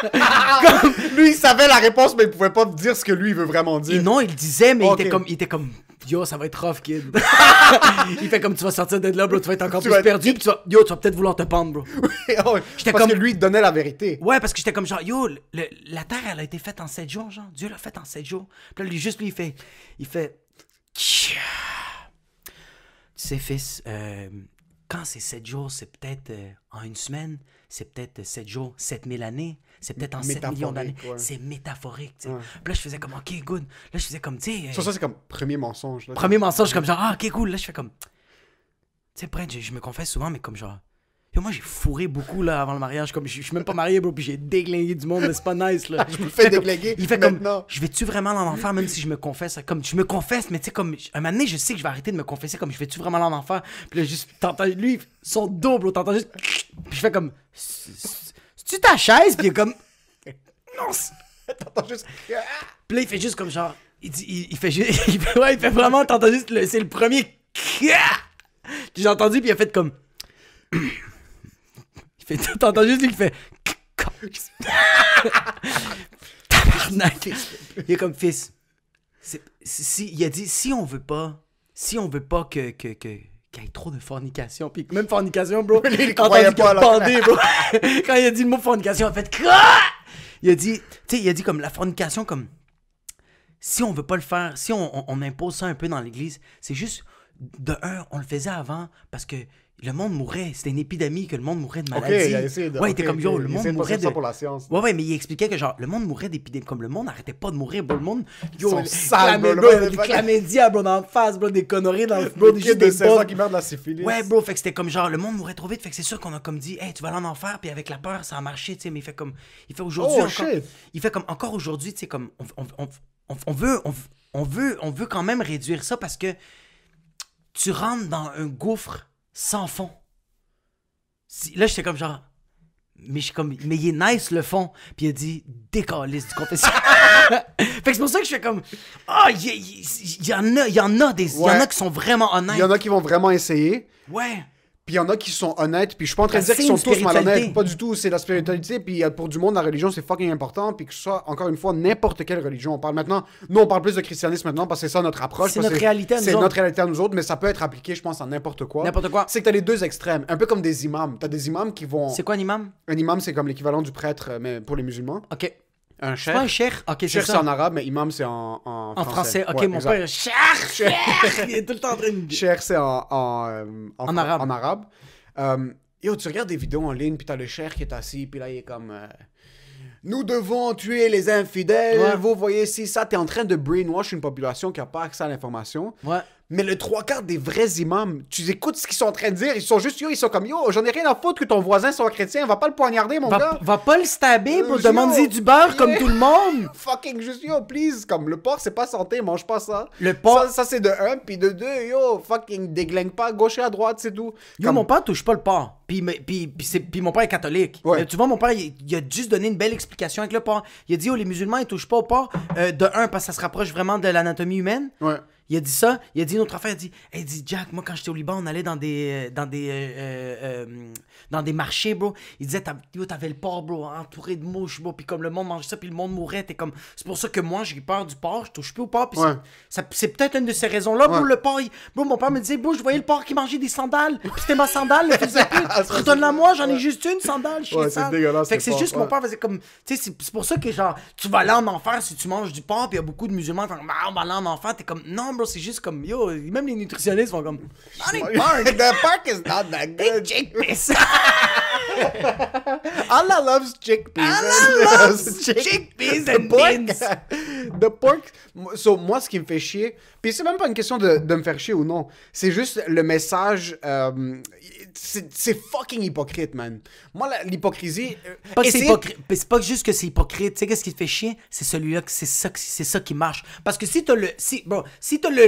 lui, il savait la réponse, mais il pouvait pas dire ce que lui, il veut vraiment dire. Et non, il disait, mais il était comme. Il était comme Yo, ça va être rough, kid. il fait comme tu vas sortir de là, bro, tu vas être encore plus perdu, puis yo, tu vas peut-être vouloir te pendre, bro. Oh, parce comme... que lui, il donnait la vérité. Ouais, parce que j'étais comme genre, yo, la terre, elle a été faite en 7 jours, genre, Dieu l'a faite en 7 jours. Puis là, lui, juste lui, il fait, il fait, tu sais, fils, euh, quand c'est 7 jours, c'est peut-être euh, en une semaine, c'est peut-être 7 euh, jours, 7000 années, c'est peut-être en 7 millions d'années. C'est métaphorique. Puis là, je faisais comme, OK, good. Là, je faisais comme, tu sais. Euh, ça, c'est comme premier mensonge. premier mensonge, comme genre, ah, OK, cool. Là, je fais comme. Tu sais, je, me confesse souvent, mais comme genre, et moi, j'ai fourré beaucoup là, avant le mariage. Comme, je suis même pas marié, bro, puis j'ai déglingué du monde, mais c'est pas nice. Là. je me fais déglinguer. il fait maintenant. comme, je vais-tu vraiment l'enfer, même si je me confesse Comme, je me confesse, mais tu sais, comme, un moment donné, je sais que je vais arrêter de me confesser, comme, je vais-tu vraiment l'enfer? Puis là, juste, t'entends, lui, son double, t'entends juste. Puis je fais comme, c'est-tu ta chaise Puis il est comme, non, t'entends juste. Puis là, il fait juste comme genre, il, fait ouais, il fait vraiment, t'entends juste, c'est le premier. J'ai entendu, puis il a fait comme. t'entends juste qu'il fait. Tabarnak! Il est comme fils. il a dit si on veut pas, si on veut pas que, qu'il y ait trop de fornication. même fornication, bro. quand il a quand il a dit le mot fornication, en fait Il a dit, tu sais, il a dit comme la fornication, comme si on veut pas le faire, si on, on impose ça un peu dans l'église, c'est juste de un, on le faisait avant parce que le monde mourait. C'était une épidémie que le monde mourait de maladie. de... Ouais, il était comme yo, le monde mourait de. de... Pour la science, ouais, ouais, mais il expliquait que genre, le monde mourait d'épidémie. Comme le monde n'arrêtait pas de mourir, bro. Le monde, yo, le sale, bro. dans face, bro, des conneries dans le bro, des, des qui meurent de la syphilis. Ouais, bro, fait que c'était comme genre, le monde mourait trop vite. Fait que c'est sûr qu'on a comme dit, hey, tu vas aller en enfer, puis avec la peur, ça a marché, tu sais. Mais il fait comme, il fait aujourd'hui oh, encore. Il fait comme encore aujourd'hui, tu sais, comme, on, on, on, on veut, on veut, on veut quand même réduire ça parce que tu rentres dans un gouffre sans fond. Là, j'étais comme genre. Mais, je comme, mais il est nice le fond. Puis il a dit décaliste du confession. fait que c'est pour ça que je fais comme. Ah, il y, en a, y en a des. Il y en a qui sont vraiment honnêtes. Il y en a qui vont vraiment essayer. Ouais il y en a qui sont honnêtes, puis je suis pas en train de dire qu'ils sont tous malhonnêtes, pas du tout, c'est la spiritualité, puis euh, pour du monde, la religion, c'est fucking important, puis que ce soit, encore une fois, n'importe quelle religion. On parle maintenant, nous, on parle plus de christianisme maintenant, parce que c'est ça notre approche. C'est notre réalité à nous C'est notre réalité à nous autres, mais ça peut être appliqué, je pense, à n'importe quoi. N'importe quoi. C'est que t'as les deux extrêmes, un peu comme des imams. T'as des imams qui vont. C'est quoi un imam Un imam, c'est comme l'équivalent du prêtre, euh, mais pour les musulmans. Ok. Un cher, pas c'est en arabe, mais imam, c'est en, en, En français. Ok, mon père, cheikh, cheikh. Il est tout le temps en train de dire. cher c'est en, en, euh, arabe. En arabe. Euh, yo, tu regardes des vidéos en ligne, puis t'as le cher qui est assis, puis là, il est comme... Euh, nous devons tuer les infidèles, vous voyez si ça, t'es en train de brainwash une population qui n'a pas accès à l'information. Ouais. Mais le trois quarts des vrais imams, tu écoutes ce qu'ils sont en train de dire, ils sont juste yo, ils sont comme yo, j'en ai rien à foutre que ton voisin soit chrétien, va pas le poignarder, mon père gars. Va pas le stabber euh, pour demander du beurre comme tout le monde. Fucking juste yo, please. Comme le porc, c'est pas santé, mange pas ça. Le porc. Ça, c'est de un, puis de deux, yo, fucking déglingue pas, gauche et à droite, c'est tout. Yo, mon père touche pas le porc. Puis, mon père est catholique. tu vois, mon père, il, a juste donné une belle explication avec le porc. Il a dit, oh, les musulmans, ils touchent pas au porc. Euh, de un, parce que ça se rapproche vraiment de l'anatomie humaine. Ouais. Il a dit ça, il a dit une autre affaire, il a dit, hey, dit Jack, moi quand j'étais au Liban, on allait dans des euh, dans des euh, euh, dans des marchés, bro. Il disait t'avais le porc, bro, entouré de mouches, bro, puis comme le monde mangeait ça, puis le monde mourait, t'es comme c'est pour ça que moi j'ai peur du porc, je touche plus au porc, puis c'est peut-être une de ces raisons-là, pour le porc, mon père me disait, bro, je voyais le porc qui mangeait des sandales, c'était ma sandale, le faisait plus, la moi, j'en ai juste une sandale je suis Fait que c'est juste mon père faisait comme, tu sais, c'est pour ça que genre tu vas aller en enfer si tu manges du porc, puis il y a beaucoup de musulmans qui ah, en enfer, t'es comme non, c'est juste comme, yo, même les nutritionnistes vont comme, Barnes. The park is not that good. Jake piss. Allah loves chickpeas. Allah loves chickpeas and pork. The pork. So, moi, ce qui me fait chier, puis c'est même pas une question de, me faire chier ou non, c'est juste le message. Euh, c'est fucking hypocrite, man. Moi, l'hypocrisie. Euh, c'est pas juste que c'est hypocrite. Tu sais, qu'est-ce qui te fait chier? C'est celui-là, c'est ça, ça qui marche. Parce que si t'as le. Si, bro, si t'as le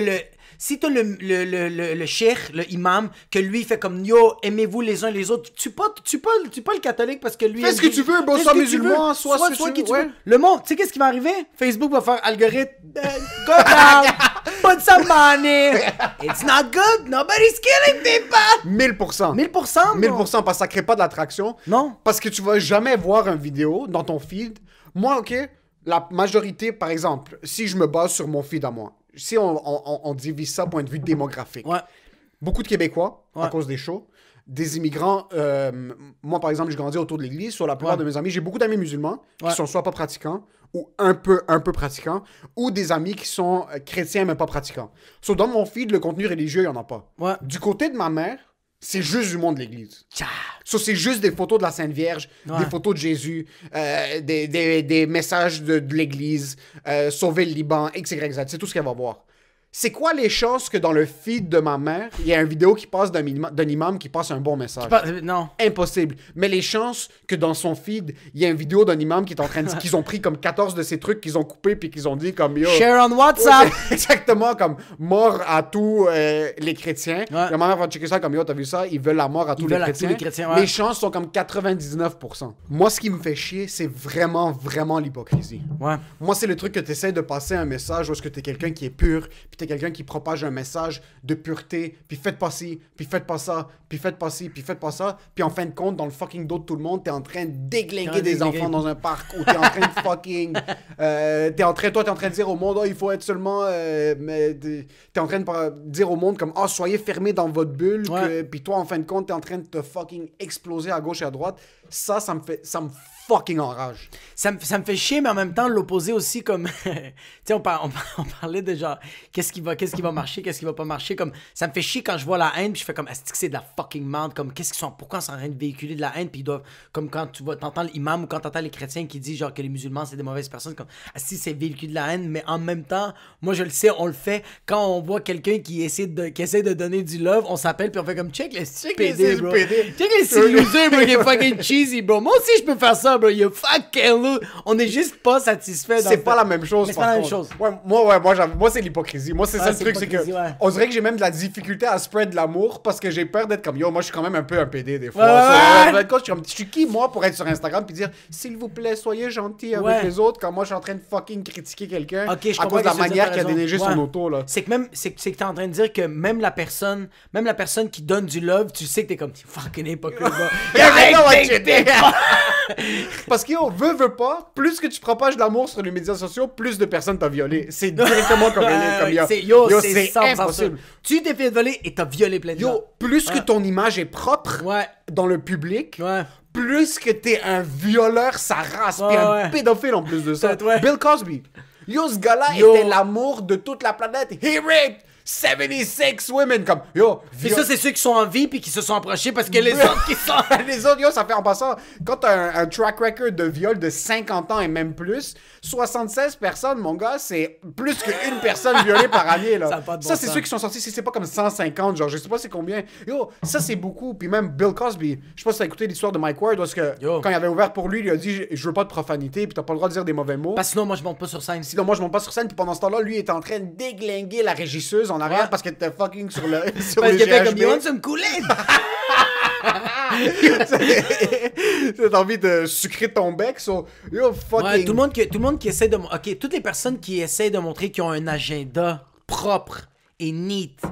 si tu le, le, le, le, le imam, que lui, il fait comme yo, aimez-vous les uns les autres, tu pas, tu pas, tu pas le catholique parce que lui. Fais ce que tu veux, bon, soit musulman, soit, soit, soit qui tu veux. Le monde, tu sais qu'est-ce qui va arriver? Facebook va faire algorithme. Ben, go down, put some money. It's not good, nobody's killing people. 1000%. 1000%. 1000% parce que ça crée pas de l'attraction. Non. Parce que tu vas jamais voir une vidéo dans ton feed. Moi, ok, la majorité, par exemple, si je me base sur mon feed à moi, si on, divise ça point de vue démographique, beaucoup de Québécois à cause des shows, des immigrants. Euh, moi, par exemple, je grandis autour de l'Église. Sur la plupart de mes amis, j'ai beaucoup d'amis musulmans qui sont soit pas pratiquants ou un peu, un peu pratiquants, ou des amis qui sont euh, chrétiens mais pas pratiquants. Sauf dans mon feed, le contenu religieux, il n'y en a pas. Du côté de ma mère, c'est juste du monde de l'Église. Ça, c'est juste des photos de la Sainte Vierge, des photos de Jésus, euh, des, messages de, l'Église, euh, sauver le Liban, etc. C'est tout ce qu'elle va voir c'est quoi les chances que dans le feed de ma mère, il y a une vidéo qui passe d'un imam, qui passe un bon message Non. Impossible. Mais les chances que dans son feed, il y a une vidéo d'un imam qui est en train de. dire qu'ils ont pris comme 14 de ces trucs qu'ils ont coupés puis qu'ils ont dit comme. Share on WhatsApp Exactement, comme mort à tous euh, les chrétiens. ma mère va checker ça comme Yo, t'as vu ça Ils veulent la mort à tous, les, chrétiens. les chances sont comme 99%. Moi, ce qui me fait chier, c'est vraiment, vraiment l'hypocrisie. Moi, c'est le truc que essaies de passer un message où est-ce que es quelqu'un qui est pur, c'est quelqu'un qui propage un message de pureté, puis faites pas ci, puis faites pas ça, puis faites pas ci, puis faites pas ça, puis en fin de compte, dans le fucking dos de tout le monde, t'es en train de déglinguer des enfants dans un parc, ou t'es en train de fucking... Euh, t'es en train, toi, t'es en train de dire au monde, oh, il faut être seulement... Euh, mais t'es en train de dire au monde comme, oh, soyez fermés dans votre bulle, puis toi, en fin de compte, t'es en train de te fucking exploser à gauche et à droite. Ça, ça me fait... Ça me fucking rage Ça me, ça me fait chier, mais en même temps, l'opposé aussi, comme. tu sais, on, parlait de genre, qu'est-ce qui va, qu'est-ce qui va marcher, qu'est-ce qui va pas marcher. Comme, ça me fait chier quand je vois la haine, puis je fais comme, est-ce que c'est de la fucking merde? Comme, qu'est-ce qu'ils sont, pourquoi ils sont en de véhiculer de la haine, puis ils doivent. Comme quand tu vois, t'entends l'imam ou quand t'entends les chrétiens qui disent, genre, que les musulmans, c'est des mauvaises personnes. Comme, si c'est véhiculé de la haine, mais en même temps, moi, je le sais, on le fait. Quand on voit quelqu'un qui essaie de, qui essaie de donner du love, on s'appelle, puis on fait comme, check les, check les, Check les, bro, fucking cheesy, bro. Moi aussi, je peux faire ça, on est juste pas satisfait. C'est pas la même chose. C'est pas moi, ouais, c'est l'hypocrisie. Moi, c'est ça le truc, que on dirait que j'ai même de la difficulté à spread l'amour parce que j'ai peur d'être comme yo. Moi, je suis quand même un peu un PD des fois. je, suis qui moi pour être sur Instagram puis dire s'il vous plaît, soyez gentil avec les autres quand moi je suis en train de fucking critiquer quelqu'un à cause de la manière qu'il a déneigé son auto là. C'est que même, c'est que t'es en train de dire que même la personne, même la personne qui donne du love, tu sais que t'es comme fucking hypocrite. Parce que, veut, veut pas, plus que tu propages l'amour sur les médias sociaux, plus de personnes t'ont violé. C'est directement comme, comme yo. Yo, yo c'est impossible. Tu t'es fait violer et t'as violé plein de gens. Yo, plus que ah. ton image est propre dans le public, plus que t'es un violeur, ça race, un pédophile en plus de ça. Bill Cosby. Yo, ce gars-là était l'amour de toute la planète. He raped 76 women comme yo. Puis ça c'est ceux qui sont en vie puis qui se sont approchés parce que les autres qui sont les autres yo ça fait en passant quand t'as un, un, track record de viol de 50 ans et même plus 76 personnes mon gars c'est plus qu'une personne violée par année là. Ça, c'est ceux qui sont sortis si c'est pas comme 150 genre je sais pas c'est combien yo ça c'est beaucoup puis même Bill Cosby je sais pas si t'as écouté l'histoire de Mike Ward parce que quand il avait ouvert pour lui il a dit je veux pas de profanité puis t'as pas le droit de dire des mauvais mots. Parce que sinon moi je monte pas sur scène. Sinon moi je monte pas sur scène puis pendant ce temps-là lui est en train de déglinguer la régisseuse en arrière parce que t'es fucking sur le. sur parce que fait comme You want some coulée! T'as envie de sucrer ton bec, so yo fucking. Ouais, tout le monde qui, tout le monde qui essaie de, ok, toutes les personnes qui essaient de montrer qu'ils ont un agenda propre et neat.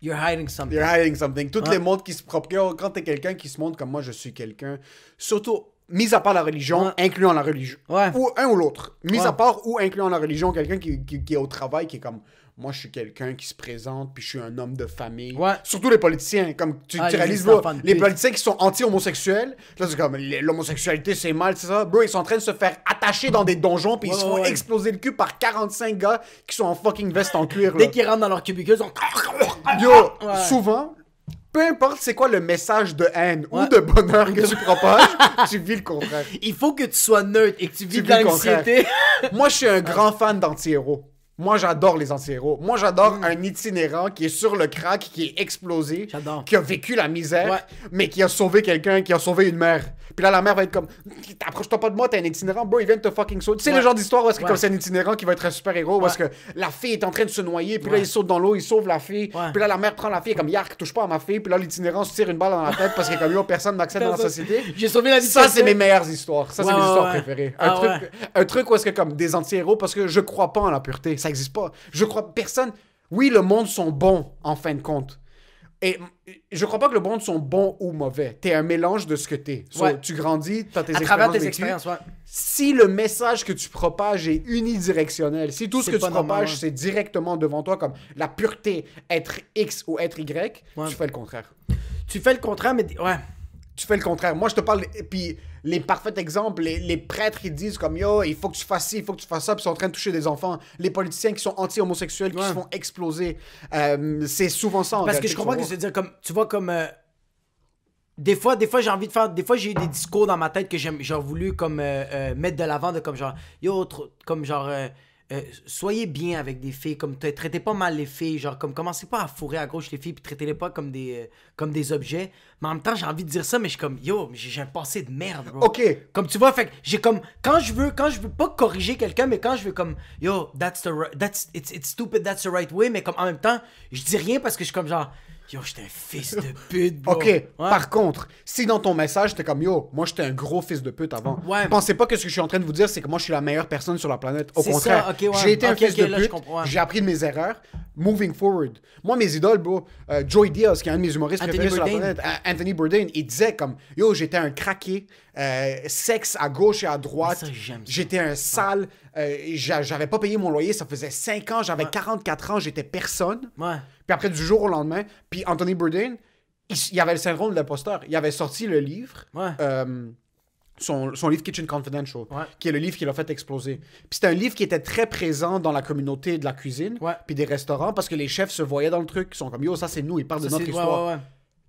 You're hiding something. You're hiding something. Toutes les mondes qui se propagent. Quand t'es quelqu'un qui se montre comme moi, je suis quelqu'un. Surtout, mis à part la religion, incluant la religion. Ou un ou l'autre. Mis à part ou incluant la religion, quelqu'un qui, qui est au travail, qui est comme moi, je suis quelqu'un qui se présente, puis je suis un homme de famille. Ouais. Surtout les politiciens, hein, comme tu, ah, réalises, les politiciens qui sont anti-homosexuels, là, c'est comme l'homosexualité, c'est mal, c'est ça. Bro, ils sont en train de se faire attacher dans des donjons, puis ils se font exploser le cul par 45 gars qui sont en fucking veste en cuir. Dès qu'ils rentrent dans leur cubicule, ils sont. Yo, ah! souvent, peu importe c'est quoi le message de haine ou de bonheur que tu propages, tu vis le contraire. Il faut que tu sois neutre et que tu vis, tu vis de l'anxiété. Moi, je suis un grand fan d'anti-héros. Moi, j'adore les anti-héros. Moi, j'adore mm. un itinérant qui est sur le crack, qui est explosé, qui a vécu la misère, mais qui a sauvé quelqu'un, qui a sauvé une mère. Puis là, la mère va être comme T'approches-toi pas de moi, t'es un itinérant, bro, il vient de te fucking sauter. C'est le genre d'histoire où est-ce que c'est un itinérant qui va être un super-héros, Parce est-ce que la fille est en train de se noyer, puis là, il saute dans l'eau, il sauve la fille, puis là, la mère prend la fille, comme Yark, touche pas à ma fille, puis là, l'itinérant se tire une balle dans la tête parce qu'il comme personne n'accède dans la société. J'ai sauvé la vie Ça, c'est mes meilleures histoires. Ça, c'est mes histoires préférées. Un, ah, truc, un truc où est-ce que, comme des anti parce que je crois pas en la pureté ça n'existe pas. Je crois personne. Oui, le monde sont bons en fin de compte. Et je crois pas que le monde sont bons ou mauvais. Tu es un mélange de ce que tu es. ouais. Tu grandis, as tes expériences. À travers tes expériences, Si le message que tu propages est unidirectionnel, si tout ce que tu propages, c'est directement devant toi, comme la pureté, être X ou être Y, tu fais le contraire. Tu fais le contraire, mais. Ouais. Tu fais le contraire. Moi, je te parle. Puis les parfaits exemples. Les, prêtres qui disent comme yo, il faut que tu fasses ci, il faut que tu fasses ça, puis ils sont en train de toucher des enfants. Les politiciens qui sont anti-homosexuels, qui se font exploser. Euh, c'est souvent ça. En Parce que je comprends que veux dire comme, tu vois, comme. Euh, des fois, des fois j'ai envie de faire. Des fois, j'ai eu des discours dans ma tête que j'ai voulu comme euh, mettre de l'avant, de comme genre, yo, comme genre euh, soyez bien avec des filles, comme traitez pas mal les filles, genre comme commencez pas à fourrer à gauche les filles puis traitez-les pas comme des euh, comme des objets. Mais en même temps, j'ai envie de dire ça mais je suis comme yo, j'ai un passé de merde, bro. OK. Comme tu vois, fait j'ai comme quand je veux quand je veux pas corriger quelqu'un mais quand je veux comme yo, that's the that's it's, it's stupid, that's the right way mais comme en même temps, je dis rien parce que je suis comme genre Yo, j'étais un fils de pute, OK, par contre, si dans ton message, t'es comme Yo, moi, j'étais un gros fils de pute avant. Ouais. Pensez pas que ce que je suis en train de vous dire, c'est que moi, je suis la meilleure personne sur la planète. Au contraire, j'ai été un fils de pute. J'ai appris de mes erreurs. Moving forward. Moi, mes idoles, bro, euh, Joey Diaz, qui est un de mes humoristes sur la planète, Anthony Bourdain, il disait comme Yo, j'étais un craqué, euh, sexe à gauche et à droite. J'étais un sale. Euh, j'avais pas payé mon loyer, ça faisait 5 ans, j'avais 44 ans, j'étais personne. Puis après, du jour au lendemain, puis Anthony Bourdain, il, y avait le syndrome de l'imposteur. Il avait sorti le livre. Euh, son, son, livre Kitchen Confidential, qui est le livre qui l'a fait exploser. Puis c'était un livre qui était très présent dans la communauté de la cuisine, puis des restaurants, parce que les chefs se voyaient dans le truc, ils sont comme yo, ça c'est nous, ils parlent de notre histoire.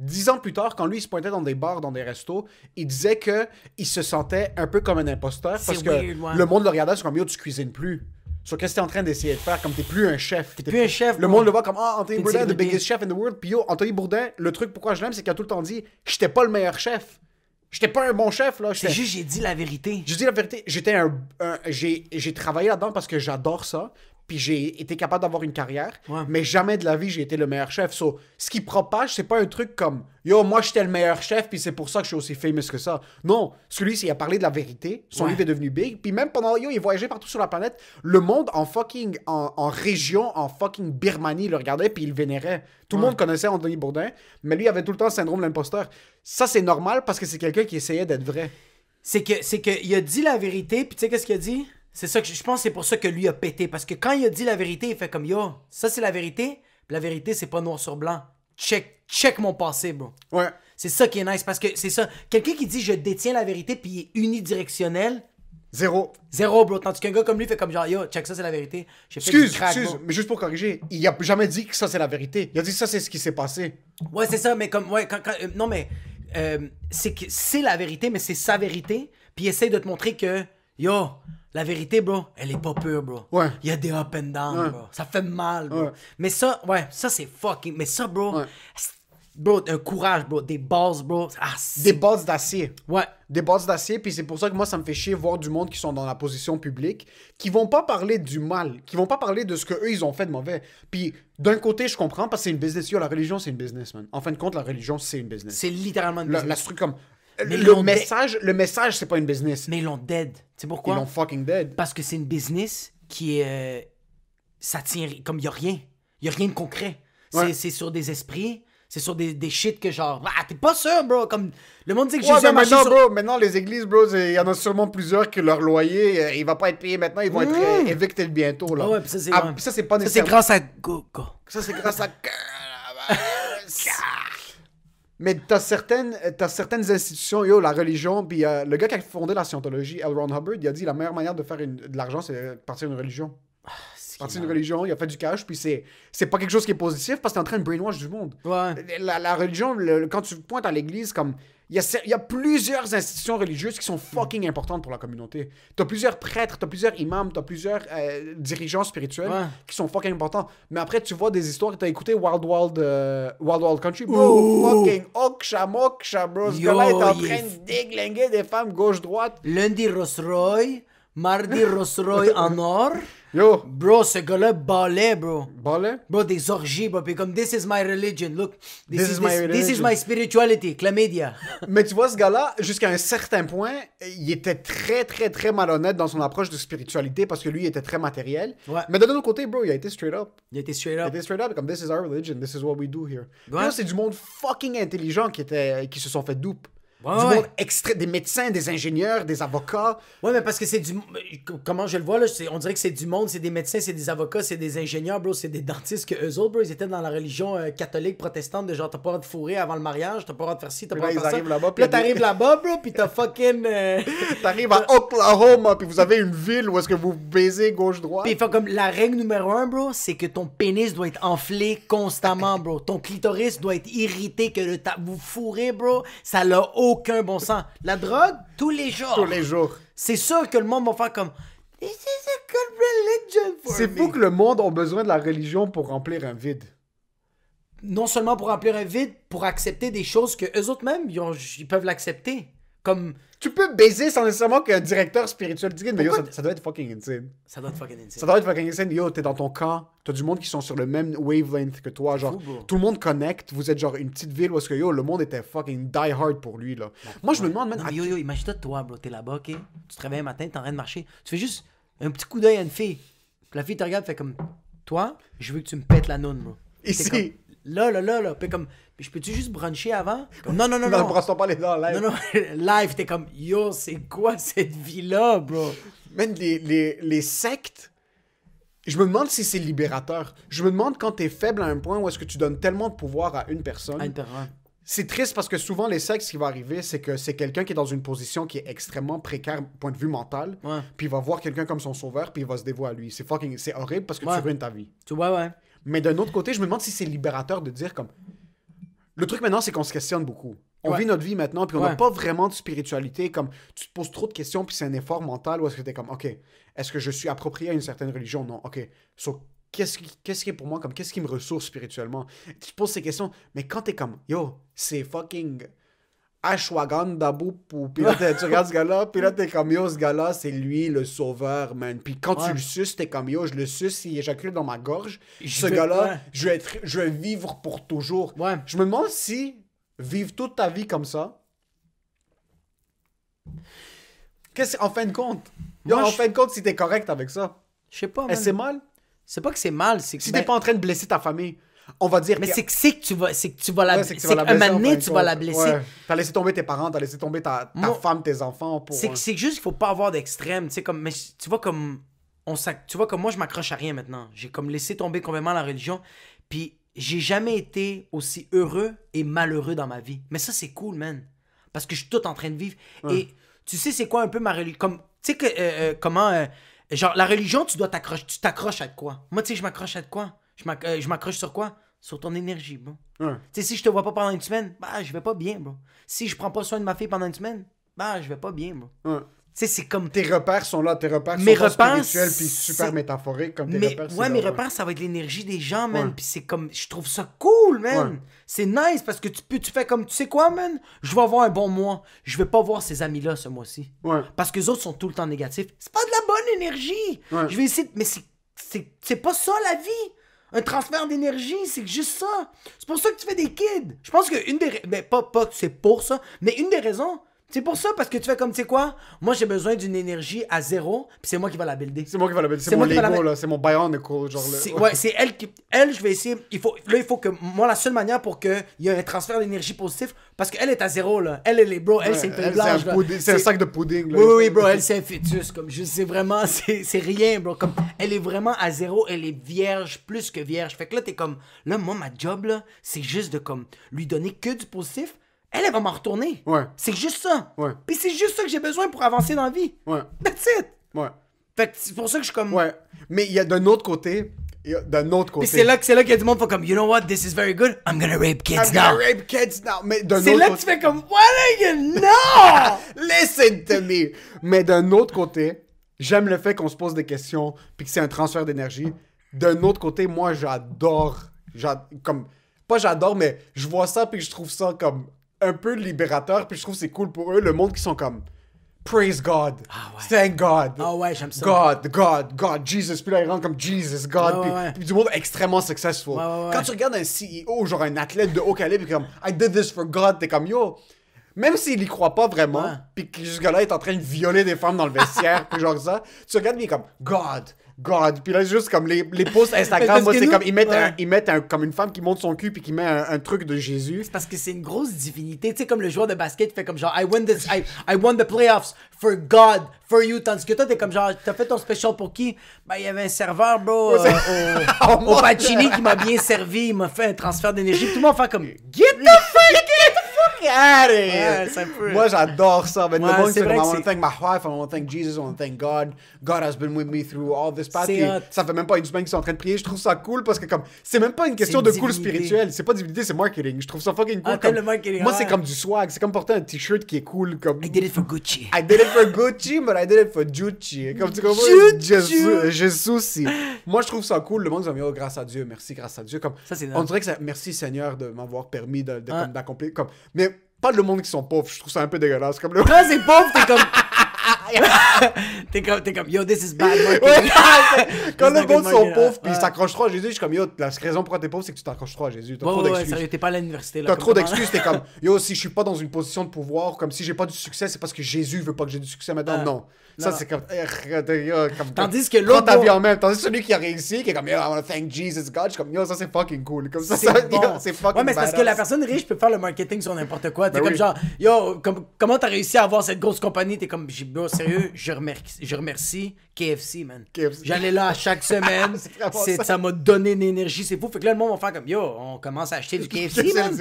Dix ans plus tard, quand lui, il se pointait dans des bars, dans des restos, il disait que il se sentait un peu comme un imposteur parce que le monde le regardait sur un milieu, tu cuisines plus. Sur qu'est-ce que es en train d'essayer de faire, comme t'es plus un chef. plus un chef. Le monde le voit comme Ah, Anthony Bourdain, the biggest chef in the world. Puis yo, Anthony Bourdain, le truc pourquoi je l'aime, c'est qu'il a tout le temps dit J'étais pas le meilleur chef. J'étais pas un bon chef, là. C'est juste, j'ai dit la vérité. J'ai dit la vérité. J'étais un. j'ai travaillé là-dedans parce que j'adore ça j'ai été capable d'avoir une carrière. Mais jamais de la vie, j'ai été le meilleur chef. ce qui propage, c'est pas un truc comme Yo, moi, j'étais le meilleur chef, puis c'est pour ça que je suis aussi famous que ça. Non, celui ci a parlé de la vérité. Son livre est devenu big. Puis même pendant Yo, il voyageait partout sur la planète. Le monde en fucking, en, région, en fucking Birmanie, le regardait, puis il le vénérait. Tout le monde connaissait Anthony Bourdain, mais lui avait tout le temps le syndrome de l'imposteur. Ça, c'est normal parce que c'est quelqu'un qui essayait d'être vrai. C'est que, c'est que, il a dit la vérité, puis tu sais qu'est-ce qu'il a dit? C'est ça que je pense, c'est pour ça que lui a pété. Parce que quand il a dit la vérité, il fait comme yo, ça c'est la vérité. la vérité, c'est pas noir sur blanc. Check, check mon passé, bro. Ouais. C'est ça qui est nice. Parce que c'est ça. Quelqu'un qui dit je détiens la vérité, puis il est unidirectionnel. Zéro. Zéro, bro. Tandis qu'un gars comme lui fait comme genre, yo, check ça, c'est la vérité. excuse, excuse, mais juste pour corriger, il a jamais dit que ça, c'est la vérité. Il a dit ça, c'est ce qui s'est passé. Ouais, c'est ça, mais comme, ouais, quand, euh, non, mais euh, que c'est la vérité, mais c'est sa vérité. Puis il essaie de te montrer que, yo, la vérité, bro, elle est pas pure, bro. Ouais. Il y a des up and down, bro. Ça fait mal, bro. Mais ça, ouais, ça c'est fucking. Mais ça, bro, bro, un courage, bro. Des bosses, bro. Ah, des bosses d'acier. Ouais. Des bosses d'acier. Puis c'est pour ça que moi, ça me fait chier voir du monde qui sont dans la position publique, qui vont pas parler du mal, qui vont pas parler de ce qu'eux, ils ont fait de mauvais. Puis d'un côté, je comprends parce que c'est une business. la religion, c'est une business, man. En fin de compte, la religion, c'est une business. C'est littéralement une business. La, la comme le, message, le message, c'est pas une business. Mais ils l'ont dead. c'est pourquoi? Ils l'ont fucking dead. Parce que c'est une business qui est. Euh, ça tient. Comme il y a rien. Il y a rien de concret. C'est sur des esprits. C'est sur des, des shit que genre, ah, t'es pas sûr, bro. Comme le monde dit que ouais, Jésus maintenant, bro, maintenant, les églises, bro, il y en a sûrement plusieurs que leur loyer, euh, il va pas être payé maintenant, ils vont être euh, évictés bientôt, là. Ah ouais, ah, ça, c'est pas nécessaire. Ça, c'est grâce à Google. Ça, c'est grâce à. Mais t'as certaines, as certaines institutions, yo, la religion, puis euh, le gars qui a fondé la scientologie, L. Ron Hubbard, il a dit la meilleure manière de faire une, de l'argent, c'est partir d'une religion religion, il a fait du cash, puis c'est, c'est pas quelque chose qui est positif parce que t'es en train de brainwash du monde. La, religion, quand tu pointes à l'église, comme. Il y, a, il y, a, plusieurs institutions religieuses qui sont fucking importantes pour la communauté. T'as plusieurs prêtres, t'as plusieurs imams, t'as plusieurs euh, dirigeants spirituels qui sont fucking importants. Mais après, tu vois des histoires. T'as écouté Wild Wild, euh, Wild, Wild Country. Bro, fucking oksha moksha, bro. Ce là est en train de déglinguer des femmes gauche-droite. Lundi Rosroy Mardi Rosroy en Yo. Bro, ce gars-là balait, bro. Balle. Bro, des orgies, bro. Puis comme, this is my religion. Look, this, is, my this, religion. this is my spirituality, chlamydia. Mais tu vois, ce gars-là, jusqu'à un certain point, il était très, très, très malhonnête dans son approche de spiritualité parce que lui, il était très matériel. Ouais. Mais de l'autre côté, bro, il a été straight up. Il a été straight up. Il a été straight up, comme, this is our religion, this is what we do here. Ouais. c'est du monde fucking intelligent qui, était, qui se sont fait dupe du monde extrait, des médecins, des ingénieurs, des avocats. Ouais, mais parce que c'est du. Comment je le vois, là, on dirait que c'est du monde, c'est des médecins, c'est des avocats, c'est des ingénieurs, bro, c'est des dentistes que eux autres, bro, ils étaient dans la religion euh, catholique, protestante, de genre, t'as pas le droit de fourrer avant le mariage, t'as pas le droit de faire ci, t'as pas le droit de faire ça. là puis t'arrives là-bas, bro, puis t'as fucking. Euh, t'arrives à Oklahoma, puis vous avez une ville où est-ce que vous baisez gauche-droite. Puis comme la règle numéro un, bro, c'est que ton pénis doit être enflé constamment, bro. Ton clitoris doit être irrité, que le ta... vous fourrez, bro, ça l'a aucun bon sens. La drogue, tous les jours. Tous les jours. C'est sûr que le monde va faire comme. C'est pour que le monde a besoin de la religion pour remplir un vide. Non seulement pour remplir un vide, pour accepter des choses que eux autres même, ils peuvent l'accepter comme. Tu peux baiser sans nécessairement qu'un directeur spirituel dise, mais yo, ça, doit être fucking insane. Ça doit être fucking insane. Ça doit être fucking insane. Yo, t'es dans ton camp, t'as du monde qui sont sur le même wavelength que toi. Genre, tout le monde connecte. Vous êtes genre une petite ville où ce que yo, le monde était fucking die hard pour lui, là. Moi, je me demande, même... yo, yo, imagine-toi, toi, bro, t'es là-bas, ok? Tu te réveilles un matin, t'es en train de marcher. Tu fais juste un petit coup d'œil à une fille. la fille te regarde, fait comme, toi, je veux que tu me pètes la nonne, bro. Ici. Là, là, là, là. Puis comme, je peux-tu juste brancher avant? Non, non, non, non, non. Non, brosse pas les dents live. Non, non, live, t'es comme, yo, c'est quoi cette vie-là, bro? Même les, les, sectes, je me demande si c'est libérateur. Je me demande quand t'es faible à un point où est-ce que tu donnes tellement de pouvoir à une personne. C'est triste parce que souvent, les sectes, ce qui va arriver, c'est que c'est quelqu'un qui est dans une position qui est extrêmement précaire, point de vue mental. Ouais. Puis il va voir quelqu'un comme son sauveur, puis il va se dévouer à lui. C'est fucking, c'est horrible parce que tu ruines ta vie. Tu vois, ouais. Mais d'un autre côté, je me demande si c'est libérateur de dire comme. Le truc maintenant, c'est qu'on se questionne beaucoup. On vit notre vie maintenant, puis on n'a pas vraiment de spiritualité. Comme tu te poses trop de questions, puis c'est un effort mental, ou est-ce que tu es comme, OK, est-ce que je suis approprié à une certaine religion Non, OK. So, qu'est-ce qui, qu'est-ce qui est pour moi, comme, qu'est-ce qui me ressource spirituellement Tu te poses ces questions, mais quand tu es comme, yo, c'est fucking ashwagandha pour puis tu regardes ce gars-là puis là t'es ce gars-là c'est lui le sauveur man puis quand tu le suces t'es comme yo je le suce il éjacule dans ma gorge ce gars-là je vais être je vais vivre pour toujours je me demande si vivre toute ta vie comme ça qu'est-ce en fin de compte en compte si t'es correct avec ça je sais pas c'est mal c'est pas que c'est mal c'est que si t'es ben pas en train de blesser ta famille on va dire. Mais c'est que, c'est que tu vas, c'est que tu vas la, c'est un moment tu vas la blesser. T'as laissé tomber tes parents, t'as laissé tomber ta, ta femme, tes enfants. C'est, juste qu'il faut pas avoir d'extrême, tu comme, mais tu vois, comme, on tu vois, comme moi, je m'accroche à rien maintenant. J'ai comme laissé tomber complètement la religion, puis j'ai jamais été aussi heureux et malheureux dans ma vie. Mais ça, c'est cool, man. Parce que je suis tout en train de vivre. Et tu sais, c'est quoi un peu ma religion? Comme, tu sais, que, euh, euh, comment, euh, genre, la religion, tu dois t'accrocher, tu t'accroches à quoi? Moi, tu sais, je m'accroche à quoi? Je m'accroche sur quoi? sur ton énergie, bro. si je te vois pas pendant une semaine, bah, je vais pas bien, bro. Si je prends pas soin de ma fille pendant une semaine, bah, je vais pas bien, bro. c'est comme. Tes repères sont là, tes repères sont repères, spirituels puis super métaphoriques comme tes mais, repères. Ouais, mes repères, ça va être l'énergie des gens, man. Puis c'est comme. Je trouve ça cool, man. C'est nice parce que tu peux, tu fais comme. Tu sais quoi, man? Je vais avoir un bon mois. Je vais pas voir ces amis-là ce mois-ci. Parce que les autres sont tout le temps négatifs. C'est pas de la bonne énergie. Je vais essayer. Mais c'est. C'est pas ça la vie. Un transfert d'énergie, c'est juste ça. C'est pour ça que tu fais des kids. Je pense qu'une des... Mais pas, pas c'est pour ça, mais une des raisons, c'est pour ça, parce que tu fais comme, tu sais quoi, moi j'ai besoin d'une énergie à zéro, puis c'est moi qui vais la builder. C'est moi qui va la builder, c'est mon Lego, là, c'est mon Bionicle, genre là. Ouais, c'est elle qui... Elle, je vais essayer, il faut... là, il faut que... Moi, la seule manière pour qu'il y ait un transfert d'énergie positif, parce qu'elle est à zéro, là. Elle, elle est bro, elle, ouais, c'est une elle, C'est un, sac de pudding, là. Oui, oui, bro, elle, c'est un fœtus, comme, je sais vraiment, c'est rien, bro. Comme, elle est vraiment à zéro, elle est vierge, plus que vierge. Fait que là, t'es comme, là, moi, ma job, là, c'est juste de, comme, lui donner que du positif, elle, elle va m'en retourner. C'est juste ça. Ouais. Puis c'est juste ça que j'ai besoin pour avancer dans la vie. Ouais. That's it. Ouais. Fait que c'est pour ça que je suis comme. Ouais. Mais il y a d'un autre côté. D'un autre côté. c'est là, c'est là qu'il y a du monde qui comme, you know what, this is very good, I'm gonna rape kids now. I'm gonna rape kids now. Mais d'un autre côté. C'est là que tu fais comme, what are you now? Listen to me. Mais d'un autre côté, j'aime le fait qu'on se pose des questions, puis que c'est un transfert d'énergie. D'un autre côté, moi, j'adore. Comme, pas j'adore, mais je vois ça, puis je trouve ça comme un peu libérateur, puis je trouve c'est cool pour eux, le monde qui sont comme Praise God, ah thank God, ah God, God, God, Jesus, puis là ils rentrent comme Jesus, God, ah puis, du monde extrêmement successful. Quand tu regardes un CEO, genre un athlète de haut calibre, comme I did this for God, t'es comme yo, même s'il y croit pas vraiment, puis que ce gars-là est en train de violer des femmes dans le vestiaire, puis genre ça, tu regardes, est comme God, God. Puis là, c'est juste comme les, les posts Instagram, moi, c'est comme ils mettent, ils mettent comme une femme qui monte son cul puis qui met un, truc de Jésus. C'est parce que c'est une grosse divinité. Tu sais, comme le joueur de basket fait comme genre, I won, this, I, won the playoffs for God, for you. Tandis que toi, t'es comme genre, t'as fait ton special pour qui Ben, il y avait un serveur, bro, euh, oh au, au Pacini qui m'a bien servi. Il m'a fait un transfert d'énergie. Tout le monde fait comme, Get the fuck Look at it! Ouais, Moi, j'adore ça. Mais ouais, le monde, c'est comme, I want to thank my wife, I want to thank Jesus, I want to thank God. God has been with me through all this path. Ça fait même pas une semaine qu'ils sont en train de prier. Je trouve ça cool parce que, comme, c'est même pas une question de cool spirituel. C'est pas divinité, c'est marketing. Je trouve ça fucking cool. Ah, comme... moi, c'est comme du swag. C'est comme porter un t-shirt qui est cool. Comme... I did it for Gucci. I did it for Gucci, but I did it for Gucci. Comme tu comprends? Jésus. Moi, je trouve ça cool. Le monde, ils ont mis oh, grâce à Dieu, merci, grâce à Dieu. Comme, ça, on dirait que ça... merci Seigneur de m'avoir permis d'accomplir. De, de, ah. comme, mais pas le monde qui sont pauvres, je trouve ça un peu dégueulasse. Comme le... Quand c'est pauvre, t'es comme. t'es comme, comme, yo, this is bad marketing. Ah, Quand les autres sont pauvres, puis ils s'accrochent trop à Jésus, je suis comme, yo, la raison pourquoi t'es pauvre, c'est que tu t'accroches trop à Jésus. T'as trop d'excuses. t'es pas à l'université. T'as trop d'excuses, t'es comme, yo, si je suis pas dans une position de pouvoir, comme si j'ai pas du succès, c'est parce que Jésus veut pas que j'ai du succès maintenant. Ah. Non. Ça, c'est eh, comme, Tandis que l'autre. ta vie en même. Tandis celui qui a réussi, qui est comme, yo, I wanna thank Jesus God, je suis comme, yo, ça c'est fucking cool. Comme ça, c'est fucking Ouais, mais c'est parce que la personne riche peut faire le marketing sur n'importe quoi. T'es ben comme, genre, yo, comment t'as réussi à avoir cette grosse compagnie? T'es comme, j'ai sérieux, je remercie, je remercie KFC, man. J'en J'allais là chaque semaine. ça. m'a donné une énergie, c'est fou. Fait que là, le monde va faire comme Yo, on commence à acheter du KFC, man.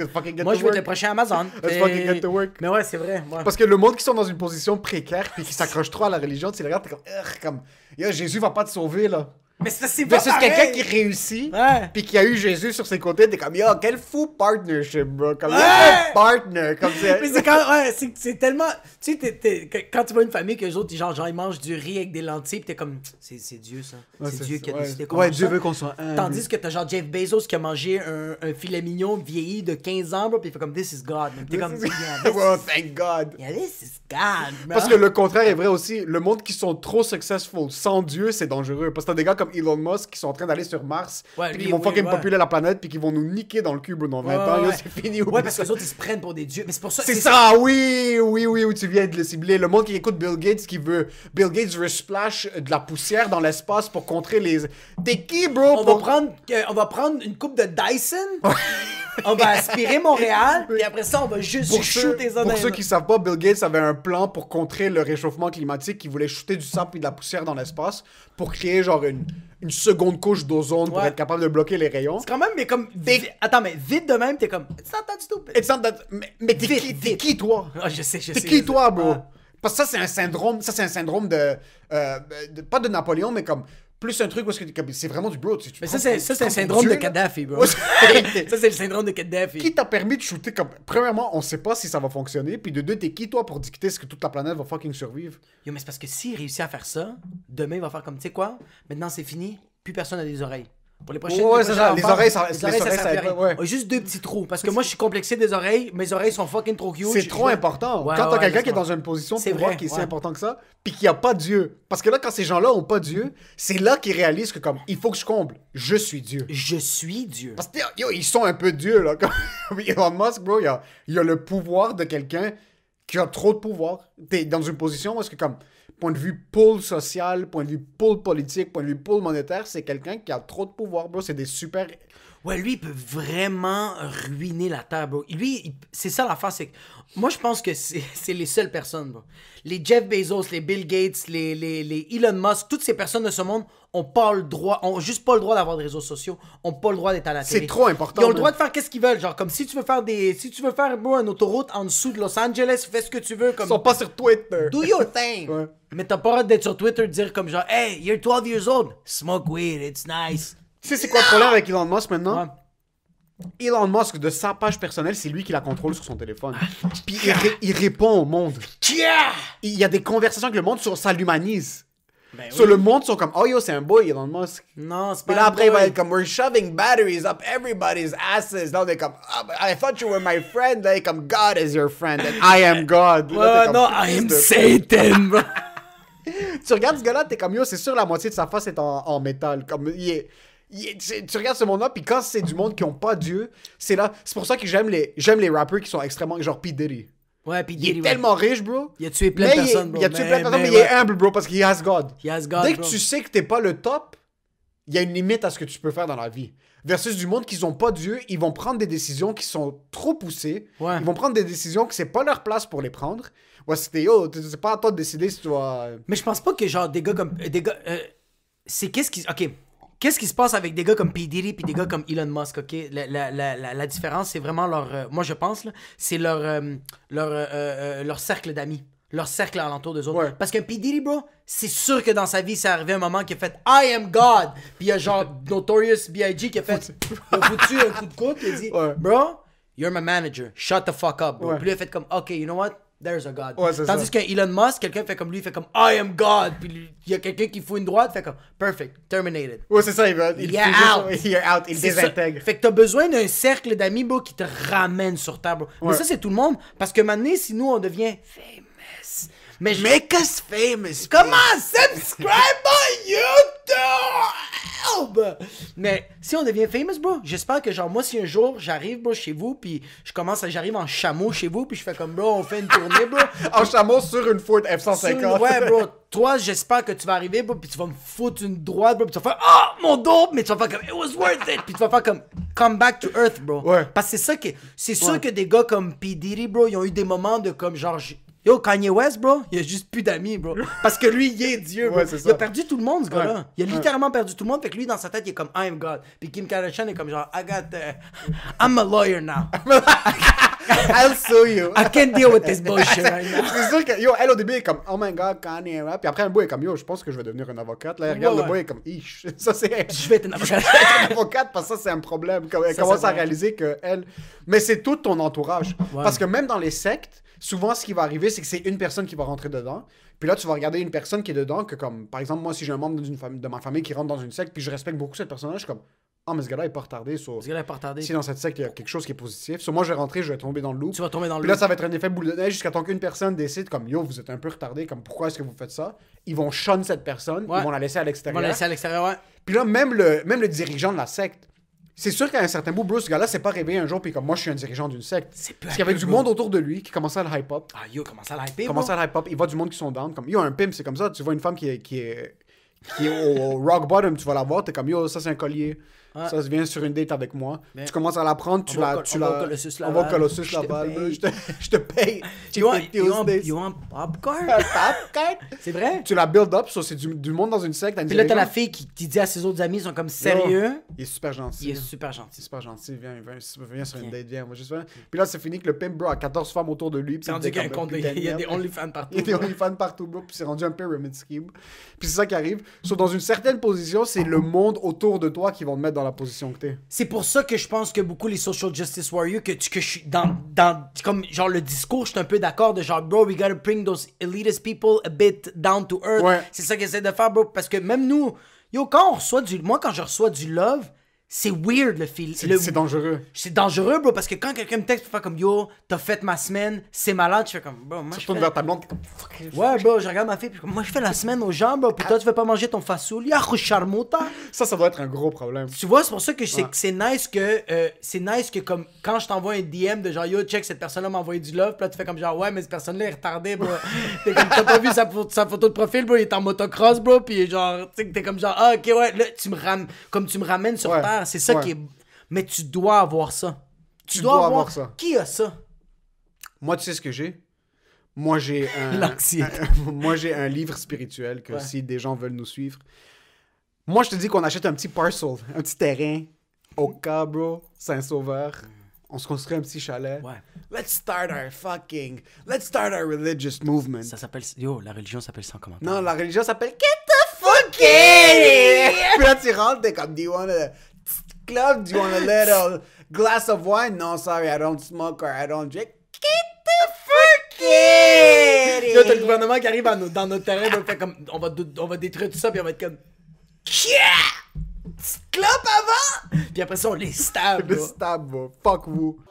Moi, je vais le prochain Amazon. Let's fucking get to work. Mais ouais, c'est vrai. Parce que le monde qui sont dans une position précaire puis qui s'accroche trop à la religion, tu les regardes, t'es comme, comme Yo, Jésus va pas te sauver, là. Mais c'est pas Versus quelqu'un qui réussit, puis qui a eu Jésus sur ses côtés, t'es comme, yo, quel fou partnership, bro. Comme, ouais. quel partner, comme c'est. Mais c'est quand, ouais, c'est tellement. Tu sais, quand tu vois une famille que les autres, genre, genre, ils mangent du riz avec des lentilles, pis t'es comme, c'est Dieu, ça. c'est Dieu qui a décidé qu'on Ouais, Dieu veut qu'on soit un. Tandis que t'as genre Jeff Bezos qui a mangé un, filet mignon vieilli de 15 ans, bro, pis il fait comme, this is God. T'es comme, thank God. Yeah, this is God, Parce que le contraire est vrai aussi. Le monde qui sont trop successful sans Dieu, c'est dangereux. Parce que t'as des gars comme comme Elon Musk qui sont en train d'aller sur Mars, puis qui vont fucking populer la planète, puis qui vont nous niquer dans le cul dans 20 ouais, ans. c'est fini. Ouais, parce que les autres, ils se prennent pour des dieux. Mais c'est pour ça. C'est ça, oui, oui, oui, où tu viens de le cibler. Le monde qui écoute Bill Gates qui veut Bill Gates resplash de la poussière dans l'espace pour contrer les. T'es qui, bro On va prendre, on va prendre une coupe de Dyson. on va aspirer Montréal, et après ça, on va juste pour ceux, Pour ceux qui savent pas, Bill Gates avait un plan pour contrer le réchauffement climatique. Il voulait shooter du sable et de la poussière dans l'espace pour créer genre une, une seconde couche d'ozone pour être capable de bloquer les rayons. C'est quand même, mais comme. Attends, mais vite de même, t'es comme. Mais, t'es qui, toi? Ah, je sais, je sais. T'es qui toi, bro? Ah. Parce que ça, c'est un syndrome, ça, c'est un syndrome de- euh, Pas de Napoléon, mais comme plus un truc parce que c'est vraiment du bro. mais ça, c'est le syndrome de Kadhafi, bro. ça, c'est le syndrome de Kadhafi. Qui t'a permis de shooter comme. Premièrement, on sait pas si ça va fonctionner. Puis de deux, t'es qui, toi, pour dicter ce que toute la planète va fucking survivre? Yo, mais c'est parce que s'il réussit à faire ça, demain, il va faire comme, tu sais quoi? Maintenant, c'est fini. Plus personne a des oreilles. Pour les prochaines. Ouais, c'est ça. Les oreilles, ça, Juste deux petits trous. Parce que moi, je suis complexé des oreilles. Mes oreilles sont fucking trop cute. C'est trop important. quand quand t'as quelqu'un qui est dans une position pour voir qui est si important que ça, puis qu'il n'y a pas Dieu. Parce que là, quand ces gens-là ont pas Dieu, c'est là qu'ils réalisent que, comme, il faut que je comble. Je suis Dieu. Je suis Dieu. Parce que, ils sont un peu Dieu, là. Elon Musk, bro, il y a, il y a le pouvoir de quelqu'un qui a trop de pouvoir. T'es dans une position où est-ce que, comme, point de vue pôle social, point de vue pôle politique, point de vue pôle monétaire, c'est quelqu'un qui a trop de pouvoir, bro. C'est des super. Ouais, lui, il peut vraiment ruiner la Terre, bro. Lui, c'est ça l'affaire, c'est que moi, je pense que c'est les seules personnes, bro. Les Jeff Bezos, les Bill Gates, les, les, les Elon Musk, toutes ces personnes de ce monde ont pas le droit, ont juste pas le droit d'avoir des réseaux sociaux, ont pas le droit d'être à la télé. C'est trop important. Ils ont le droit de faire qu'est-ce qu'ils veulent, genre comme si tu veux faire des, si tu veux faire, bro, une autoroute en dessous de Los Angeles, fais ce que tu veux, comme. Ils sont pas sur Twitter. Do your thing. Ouais. Mais t'as pas hâte d'être sur Twitter dire comme genre, hey, you're 12 years old, smoke weed, it's nice. Tu sais, c'est quoi le problème avec Elon Musk maintenant? Elon Musk, de sa page personnelle, c'est lui qui la contrôle sur son téléphone. Ah, Puis il, répond au monde. Il y a des conversations avec le monde sur ça l'humanise. Ben sur le monde sont comme oh yo c'est un beau Elon Musk. Non c'est pas. Puis là après il va être comme we're shoving batteries up everybody's asses. Là on est comme ah, ben, I thought you were my friend. Là il God is your friend I am God. Là, no non I am Satan. tu regardes ce gars-là, t'es comme yo, c'est sûr la moitié de sa face est en, métal. Comme il est, tu regardes ce monde-là, puis quand c'est du monde qui ont pas Dieu, c'est là. C'est pour ça que j'aime les, j'aime les rappers qui sont extrêmement genre P Diddy. Ouais, puis il est tellement riche, bro. Il a tué plein de personnes, bro. Il a tué plein de personnes, mais, il est humble, bro, parce qu'il has God. He has God. Dès que tu sais que t'es pas le top, il y a une limite à ce que tu peux faire dans la vie. Versus du monde qui n'ont pas Dieu, ils vont prendre des décisions qui sont trop poussées. Ils vont prendre des décisions que c'est pas leur place pour les prendre ouais c'était C'est oh, pas à toi de décider si tu vas. Euh. Mais je pense pas que, genre, des gars comme. Des gars. Euh, c'est qu'est-ce qui. Ok. Qu'est-ce qui se passe avec des gars comme P. Diddy puis des gars comme Elon Musk, OK? La, la, la, la différence, c'est vraiment leur... Euh, moi, je pense, c'est leur, leur, leur cercle d'amis. Leur cercle alentour des autres. Parce qu'un P. Diddy, bro, c'est sûr que dans sa vie, c'est arrivé un moment qui a fait « I am God ». Puis il y a genre Notorious B.I.G. qui a fait un foutu un coup de coude. Il a dit Bro, you're my manager. Shut the fuck up, bro. Puis lui, il a fait comme « Ok, you know what? there's a God. Tandis qu'un que Elon Musk, quelqu'un fait comme lui, il fait comme I am God. Puis il y a quelqu'un qui fout une droite, fait comme perfect, terminated. Ouais, c'est ça, il Il, est out. il désintègre. Fait que t'as besoin d'un cercle d'amis, bro, qui te ramène sur table. Mais ça, c'est tout le monde. Parce que maintenant, si nous, on devient mais Make us famous. Comment subscribe on YouTube? Mais si on devient famous, bro, j'espère que genre moi si un jour j'arrive bro chez vous puis je commence à j'arrive en chameau chez vous puis je fais comme bro on fait une tournée bro en chameau sur une Ford F150. bro. Ouais bro, toi j'espère que tu vas arriver bro puis tu vas me foutre une droite bro puis tu vas faire ah oh, mon dos mais tu vas faire comme it was worth it puis tu vas faire comme come back to earth bro. Ouais. Parce que c'est ça que c'est sûr que des gars comme P Diddy bro, ils ont eu des moments de comme genre Yo, Kanye West, bro, il a juste plus d'amis, bro. Parce que lui, il est Dieu, bro. il a perdu tout le monde, ce gars-là. Il a littéralement perdu tout le monde. Fait que lui, dans sa tête, il est comme I'm God. Puis Kim Kardashian est comme genre I got. Uh, I'm a lawyer now. I'll sue you. I can't deal with this bullshit right now. C'est sûr que, yo, elle au début est comme Oh my god, Kanye West. Puis après, le bout est comme Yo, je pense que je vais devenir une avocate. Là, elle regarde le bout est comme Ish. Ça, c'est. Je vais être une avocate. une avocate parce que ça, c'est un problème. Elle commence à réaliser que elle. Mais c'est tout ton entourage. Parce que même dans les sectes, souvent, ce qui va arriver, c'est que c'est une personne qui va rentrer dedans. Puis là, tu vas regarder une personne qui est dedans, que comme, par exemple, moi, si j'ai un membre de ma famille qui rentre dans une secte, puis je respecte beaucoup cette personne je suis comme, ah, mais ce gars-là est pas retardé. ce gars-là est pas retardé. Si dans cette secte, il y a quelque chose qui est positif. Sur moi, je vais rentrer, je vais tomber dans le loup. »« Tu vas tomber dans le Puis là, ça va être un effet boule de neige jusqu'à tant qu'une personne décide, comme yo, vous êtes un peu retardé, comme pourquoi est-ce que vous faites ça Ils vont shun cette personne, ils vont la laisser à l'extérieur. Ils la laisser à l'extérieur, ouais. Puis là, même le, même le dirigeant de la secte, c'est sûr qu'à un certain bout, Bruce, ce gars-là c'est pas réveillé un jour, puis comme moi, je suis un dirigeant d'une secte. C'est Parce qu'il y avait du monde autour de lui qui commençait à le hype up. Ah, yo, commençait à le hype up. Commençait à le hype up. Il voit du monde qui sont down. Comme, yo, un pimp, c'est comme ça. Tu vois une femme qui est, qui est, qui est au, au rock bottom, tu vas la voir, t'es comme, yo, ça c'est un collier ça se vient sur une date avec moi. tu commences à l'apprendre, tu la. Va, tu la on va Colossus là-bas. Je, te, je te paye. tu veux un you popcorn? C'est vrai? Tu la build up, ça, c'est du, monde dans une secte. Puis là, t'as la fille qui, qui, dit à ses autres amis, ils sont comme sérieux. il est super gentil. Il est super gentil. Il est super gentil. Viens, viens, viens sur une date, viens. Moi, je suis... Puis là, c'est fini que le pimp, bro, a 14 femmes autour de lui. Puis rendu il y a des OnlyFans partout. Il y a des OnlyFans partout, bro. Puis c'est rendu un pyramid scheme. Puis c'est ça qui arrive. dans une certaine position, c'est le monde autour de toi qui vont te mettre dans la position que t'es. C'est pour ça que je pense que beaucoup les social justice warriors, que, tu, que je suis dans, dans, comme genre le discours, je suis un peu d'accord de genre, bro, we gotta bring those elitist people a bit down to earth. C'est ça qu'ils essaient de faire, bro, parce que même nous, yo, quand on reçoit du, moi quand je reçois du love, c'est weird le fil C'est dangereux. C'est dangereux, bro, parce que quand quelqu'un me texte pour faire comme yo, t'as fait ma semaine, c'est malade, tu fais comme bro, moi. je vers ta blonde. Ouais, bro, je regarde ma fille, puis moi je fais la semaine aux gens, bro, puis toi tu veux pas manger ton fasoul, charmota. Ça, ça doit être un gros problème. Tu vois, c'est pour ça que je c'est nice que, euh, c'est nice que comme quand je t'envoie un DM de genre yo, check, cette personne-là m'a envoyé du love, puis là tu fais comme genre ouais, mais cette personne-là est retardée, bro. t'es comme, t'as pas vu sa, photo de profil, bro, il est en motocross, bro, puis genre, tu sais, t'es comme genre, ah, ok, ouais, là, tu me ramènes comme tu me ramènes sur terre c'est ça qui est. Mais tu dois avoir ça. Tu, dois, avoir, ça. Qui a ça? Moi, tu sais ce que j'ai? Moi, j'ai un, moi, j'ai un livre spirituel que si des gens veulent nous suivre. Moi, je te dis qu'on achète un petit parcel, un petit terrain au Cabro, Saint-Sauveur. On se construit un petit chalet. Ouais. Let's start our fucking. Let's start our religious movement. Ça s'appelle. Yo, la religion s'appelle ça comment Non, la religion s'appelle. Get the fuck Puis là, tu rentres, t'es comme. Do you club? Do you want a little glass of wine? No, sorry, I don't smoke or I don't drink. Get the fuck out! Là, t'as le gouvernement qui arrive dans notre terrain, fait comme, on va, on va détruire tout ça, puis on va être comme. Yeah! Petite avant! Puis après ça, on les stab. Les stab, fuck vous.